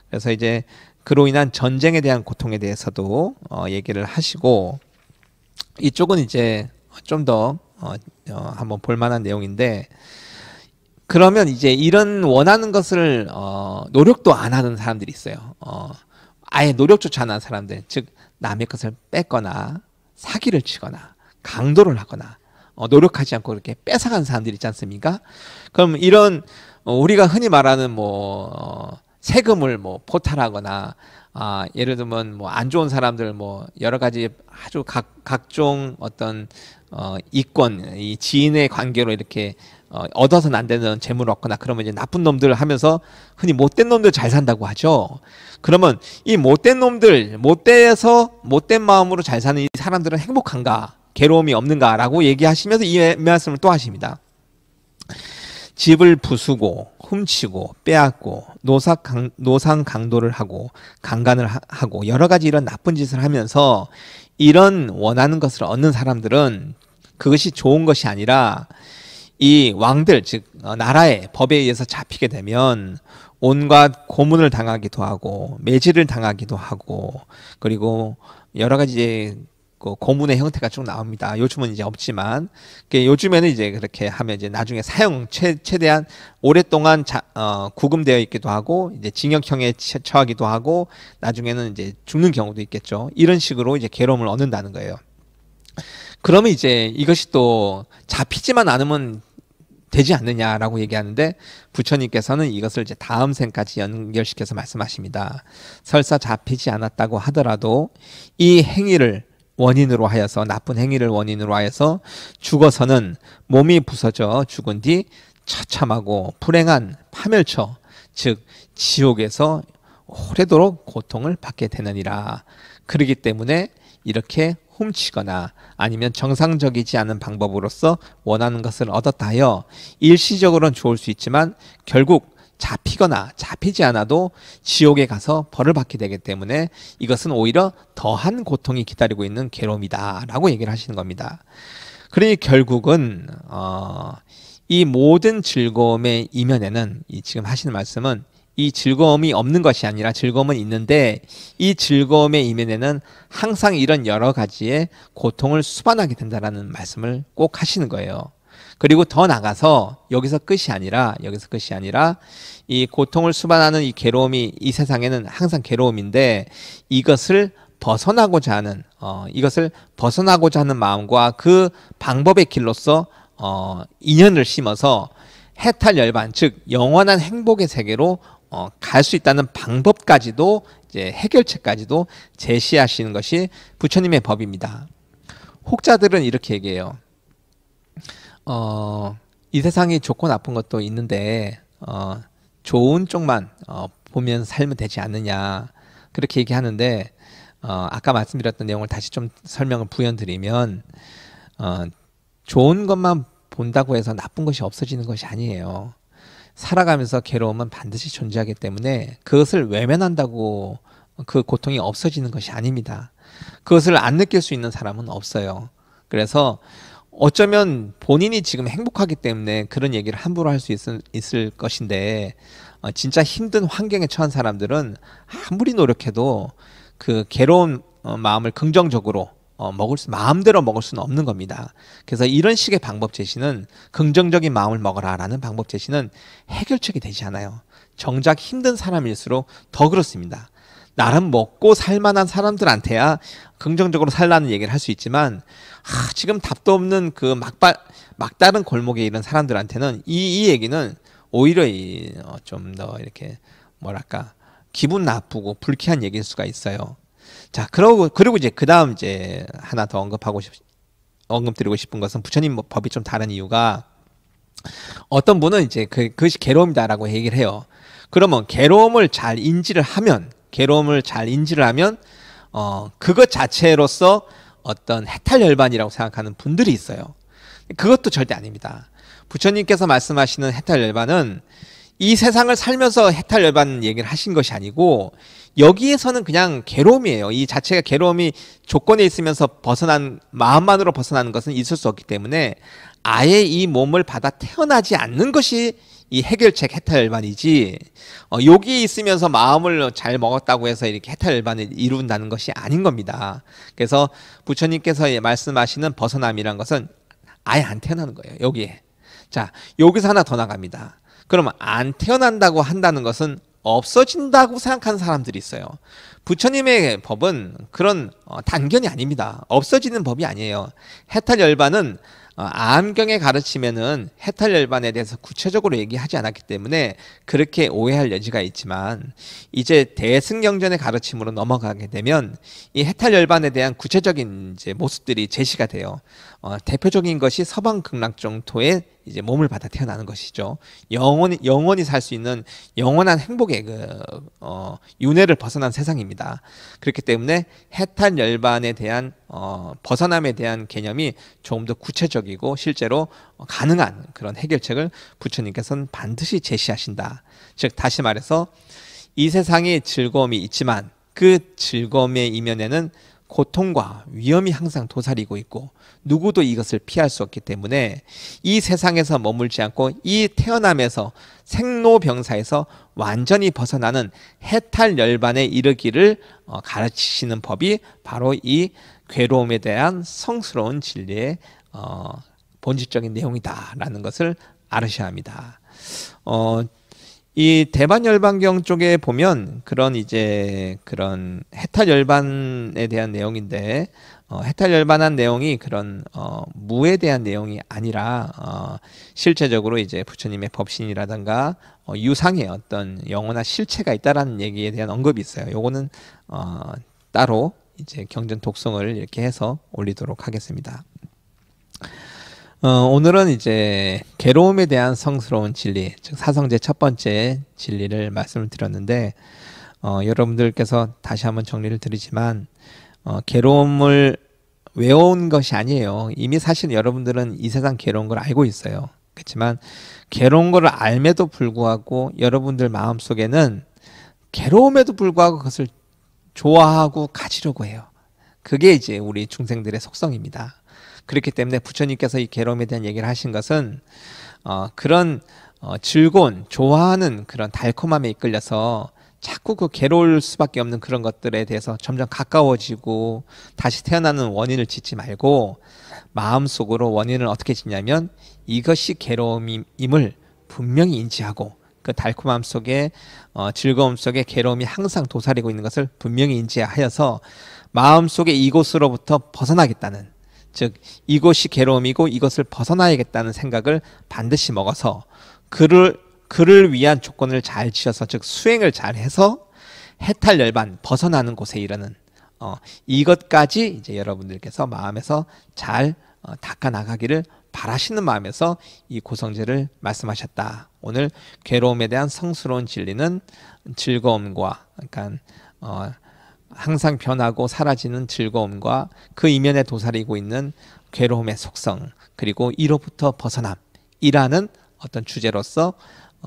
그래서 이제 그로 인한 전쟁에 대한 고통에 대해서도 어, 얘기를 하시고 이쪽은 이제 좀더 어, 어, 한번 볼만한 내용인데 그러면 이제 이런 원하는 것을 어, 노력도 안 하는 사람들이 있어요. 어, 아예 노력조차 안 하는 사람들, 즉 남의 것을 뺏거나 사기를 치거나 강도를 하거나 어, 노력하지 않고 그렇게 뺏어간 사람들이 있지 않습니까? 그럼 이런 어, 우리가 흔히 말하는 뭐 어, 세금을 뭐 포탈하거나 아, 예를 들면 뭐 안 좋은 사람들 뭐 여러 가지 아주 각 각종 어떤 어, 이권, 이 지인의 관계로 이렇게 어, 얻어서는 안 되는 재물을 얻거나 그러면 이제 나쁜 놈들 하면서 흔히 못된 놈들 잘 산다고 하죠. 그러면 이 못된 놈들, 못돼서 못된 마음으로 잘 사는 이 사람들은 행복한가, 괴로움이 없는가라고 얘기하시면서 이 말씀을 또 하십니다. 집을 부수고 훔치고 빼앗고 노사 노상 강도를 하고 강간을 하고 여러 가지 이런 나쁜 짓을 하면서 이런 원하는 것을 얻는 사람들은 그것이 좋은 것이 아니라 이 왕들 즉 어, 나라의 법에 의해서 잡히게 되면 온갖 고문을 당하기도 하고 매질을 당하기도 하고 그리고 여러 가지 그 고문의 형태가 쭉 나옵니다. 요즘은 이제 없지만 그 요즘에는 이제 그렇게 하면 이제 나중에 사형 최, 최대한 오랫동안 자, 어, 구금되어 있기도 하고 이제 징역형에 처하기도 하고 나중에는 이제 죽는 경우도 있겠죠. 이런 식으로 이제 괴로움을 얻는다는 거예요. 그러면 이제 이것이 또 잡히지만 않으면 되지 않느냐라고 얘기하는데 부처님께서는 이것을 이제 다음 생까지 연결시켜서 말씀하십니다. 설사 잡히지 않았다고 하더라도 이 행위를 원인으로 하여서 나쁜 행위를 원인으로 하여서 죽어서는 몸이 부서져 죽은 뒤 처참하고 불행한 파멸처 즉 지옥에서 오래도록 고통을 받게 되느니라. 그러기 때문에 이렇게 훔치거나 아니면 정상적이지 않은 방법으로서 원하는 것을 얻었다 하여 일시적으로는 좋을 수 있지만 결국 잡히거나 잡히지 않아도 지옥에 가서 벌을 받게 되기 때문에 이것은 오히려 더한 고통이 기다리고 있는 괴로움이다 라고 얘기를 하시는 겁니다. 그러니 결국은 어, 이 모든 즐거움의 이면에는 이 지금 하시는 말씀은 이 즐거움이 없는 것이 아니라 즐거움은 있는데 이 즐거움의 이면에는 항상 이런 여러 가지의 고통을 수반하게 된다라는 말씀을 꼭 하시는 거예요. 그리고 더 나가서 여기서 끝이 아니라 여기서 끝이 아니라 이 고통을 수반하는 이 괴로움이 이 세상에는 항상 괴로움인데 이것을 벗어나고자 하는 어, 이것을 벗어나고자 하는 마음과 그 방법의 길로서 어, 인연을 심어서 해탈 열반 즉 영원한 행복의 세계로 어, 갈수 있다는 방법까지도 이제 해결책까지도 제시하시는 것이 부처님의 법입니다. 혹자들은 이렇게 얘기해요. 어, 이 세상이 좋고 나쁜 것도 있는데 어, 좋은 쪽만 어, 보면 살면 되지 않느냐 그렇게 얘기하는데 어, 아까 말씀드렸던 내용을 다시 좀 설명을 부연드리면 어, 좋은 것만 본다고 해서 나쁜 것이 없어지는 것이 아니에요. 살아가면서 괴로움은 반드시 존재하기 때문에 그것을 외면한다고 그 고통이 없어지는 것이 아닙니다. 그것을 안 느낄 수 있는 사람은 없어요. 그래서 어쩌면 본인이 지금 행복하기 때문에 그런 얘기를 함부로 할 수 있을 것인데 어, 진짜 힘든 환경에 처한 사람들은 아무리 노력해도 그 괴로운 어, 마음을 긍정적으로 어, 먹을 수, 마음대로 먹을 수는 없는 겁니다. 그래서 이런 식의 방법 제시는 긍정적인 마음을 먹어라라는 방법 제시는 해결책이 되지 않아요. 정작 힘든 사람일수록 더 그렇습니다. 나름 먹고 살만한 사람들한테야 긍정적으로 살라는 얘기를 할 수 있지만 아, 지금 답도 없는 그막바 막다른 골목에 이런 사람들한테는 이, 이 얘기는 오히려 이, 어, 좀더 이렇게 뭐랄까 기분 나쁘고 불쾌한 얘기일 수가 있어요. 자, 그러고 그리고 이제 그다음 이제 하나 더 언급하고 싶 언급드리고 싶은 것은 부처님 법이 좀 다른 이유가 어떤 분은 이제 그, 그것이 괴로움이다라고 얘기를 해요. 그러면 괴로움을 잘 인지를 하면 괴로움을 잘 인지를 하면 어 그것 자체로서 어떤 해탈 열반이라고 생각하는 분들이 있어요. 그것도 절대 아닙니다. 부처님께서 말씀하시는 해탈 열반은 이 세상을 살면서 해탈 열반 얘기를 하신 것이 아니고 여기에서는 그냥 괴로움이에요. 이 자체가 괴로움이 조건에 있으면서 벗어난 마음만으로 벗어나는 것은 있을 수 없기 때문에 아예 이 몸을 받아 태어나지 않는 것이 이 해결책 해탈열반이지 어, 여기 에 있으면서 마음을 잘 먹었다고 해서 이렇게 해탈열반을 이룬다는 것이 아닌 겁니다. 그래서 부처님께서 말씀하시는 벗어남이란 것은 아예 안 태어나는 거예요. 여기에 자 여기서 하나 더 나갑니다. 그러면 안 태어난다고 한다는 것은 없어진다고 생각하는 사람들이 있어요. 부처님의 법은 그런 어, 단견이 아닙니다. 없어지는 법이 아니에요. 해탈열반은 어, 암경의 가르침에는 해탈열반에 대해서 구체적으로 얘기하지 않았기 때문에 그렇게 오해할 여지가 있지만 이제 대승경전의 가르침으로 넘어가게 되면 이 해탈열반에 대한 구체적인 이제 모습들이 제시가 돼요. 어, 대표적인 것이 서방 극락정토에 이제 몸을 받아 태어나는 것이죠. 영원히 영원히 살 수 있는 영원한 행복의 그 어, 윤회를 벗어난 세상입니다. 그렇기 때문에 해탈 열반에 대한 어, 벗어남에 대한 개념이 조금 더 구체적이고 실제로 가능한 그런 해결책을 부처님께서는 반드시 제시하신다. 즉 다시 말해서 이 세상에 즐거움이 있지만 그 즐거움의 이면에는 고통과 위험이 항상 도사리고 있고 누구도 이것을 피할 수 없기 때문에 이 세상에서 머물지 않고 이 태어남에서 생로병사에서 완전히 벗어나는 해탈 열반에 이르기를 어, 가르치시는 법이 바로 이 괴로움에 대한 성스러운 진리의 어, 본질적인 내용이다라는 것을 아르셔야 합니다. 어, 이 대만 열반경 쪽에 보면 그런 이제 그런 해탈 열반에 대한 내용인데 어, 해탈열 반한 내용이 그런 어, 무에 대한 내용이 아니라 어, 실제적으로 이제 부처님의 법신이라든가 어, 유상의 어떤 영혼나 실체가 있다라는 얘기에 대한 언급이 있어요. 요거는 어, 따로 이제 경전 독성을 이렇게 해서 올리도록 하겠습니다. 어, 오늘은 이제 괴로움에 대한 성스러운 진리, 즉 사성제 첫 번째 진리를 말씀을 드렸는데 어, 여러분들께서 다시 한번 정리를 드리지만 어, 괴로움을 외운 것이 아니에요. 이미 사실 여러분들은 이 세상 괴로운 걸 알고 있어요. 그렇지만 괴로운 걸 알매도 불구하고 여러분들 마음 속에는 괴로움에도 불구하고 그것을 좋아하고 가지려고 해요. 그게 이제 우리 중생들의 속성입니다. 그렇기 때문에 부처님께서 이 괴로움에 대한 얘기를 하신 것은 어, 그런 어, 즐거운 좋아하는 그런 달콤함에 이끌려서 자꾸 그 괴로울 수밖에 없는 그런 것들에 대해서 점점 가까워지고 다시 태어나는 원인을 짓지 말고 마음속으로 원인을 어떻게 짓냐면 이것이 괴로움임을 분명히 인지하고 그 달콤함 속에 어, 즐거움 속에 괴로움이 항상 도사리고 있는 것을 분명히 인지하여서 마음속에 이곳으로부터 벗어나겠다는 즉 이곳이 괴로움이고 이것을 벗어나야겠다는 생각을 반드시 먹어서 그를 그를 위한 조건을 잘 지어서 즉 수행을 잘 해서 해탈 열반 벗어나는 곳에 이르는 어, 이것까지 이제 여러분들께서 마음에서 잘 어, 닦아 나가기를 바라시는 마음에서 이 고성제를 말씀하셨다. 오늘 괴로움에 대한 성스러운 진리는 즐거움과 그러 그러니까, 어, 항상 변하고 사라지는 즐거움과 그 이면에 도사리고 있는 괴로움의 속성 그리고 이로부터 벗어남이라는 어떤 주제로서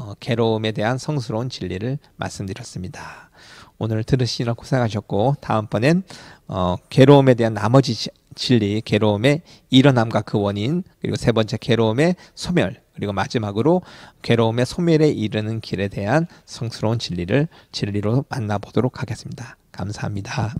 어, 괴로움에 대한 성스러운 진리를 말씀드렸습니다. 오늘 들으시느라 고생하셨고 다음번엔 어, 괴로움에 대한 나머지 지, 진리, 괴로움의 일어남과 그 원인, 그리고 세 번째 괴로움의 소멸, 그리고 마지막으로 괴로움의 소멸에 이르는 길에 대한 성스러운 진리를 진리로 만나보도록 하겠습니다. 감사합니다.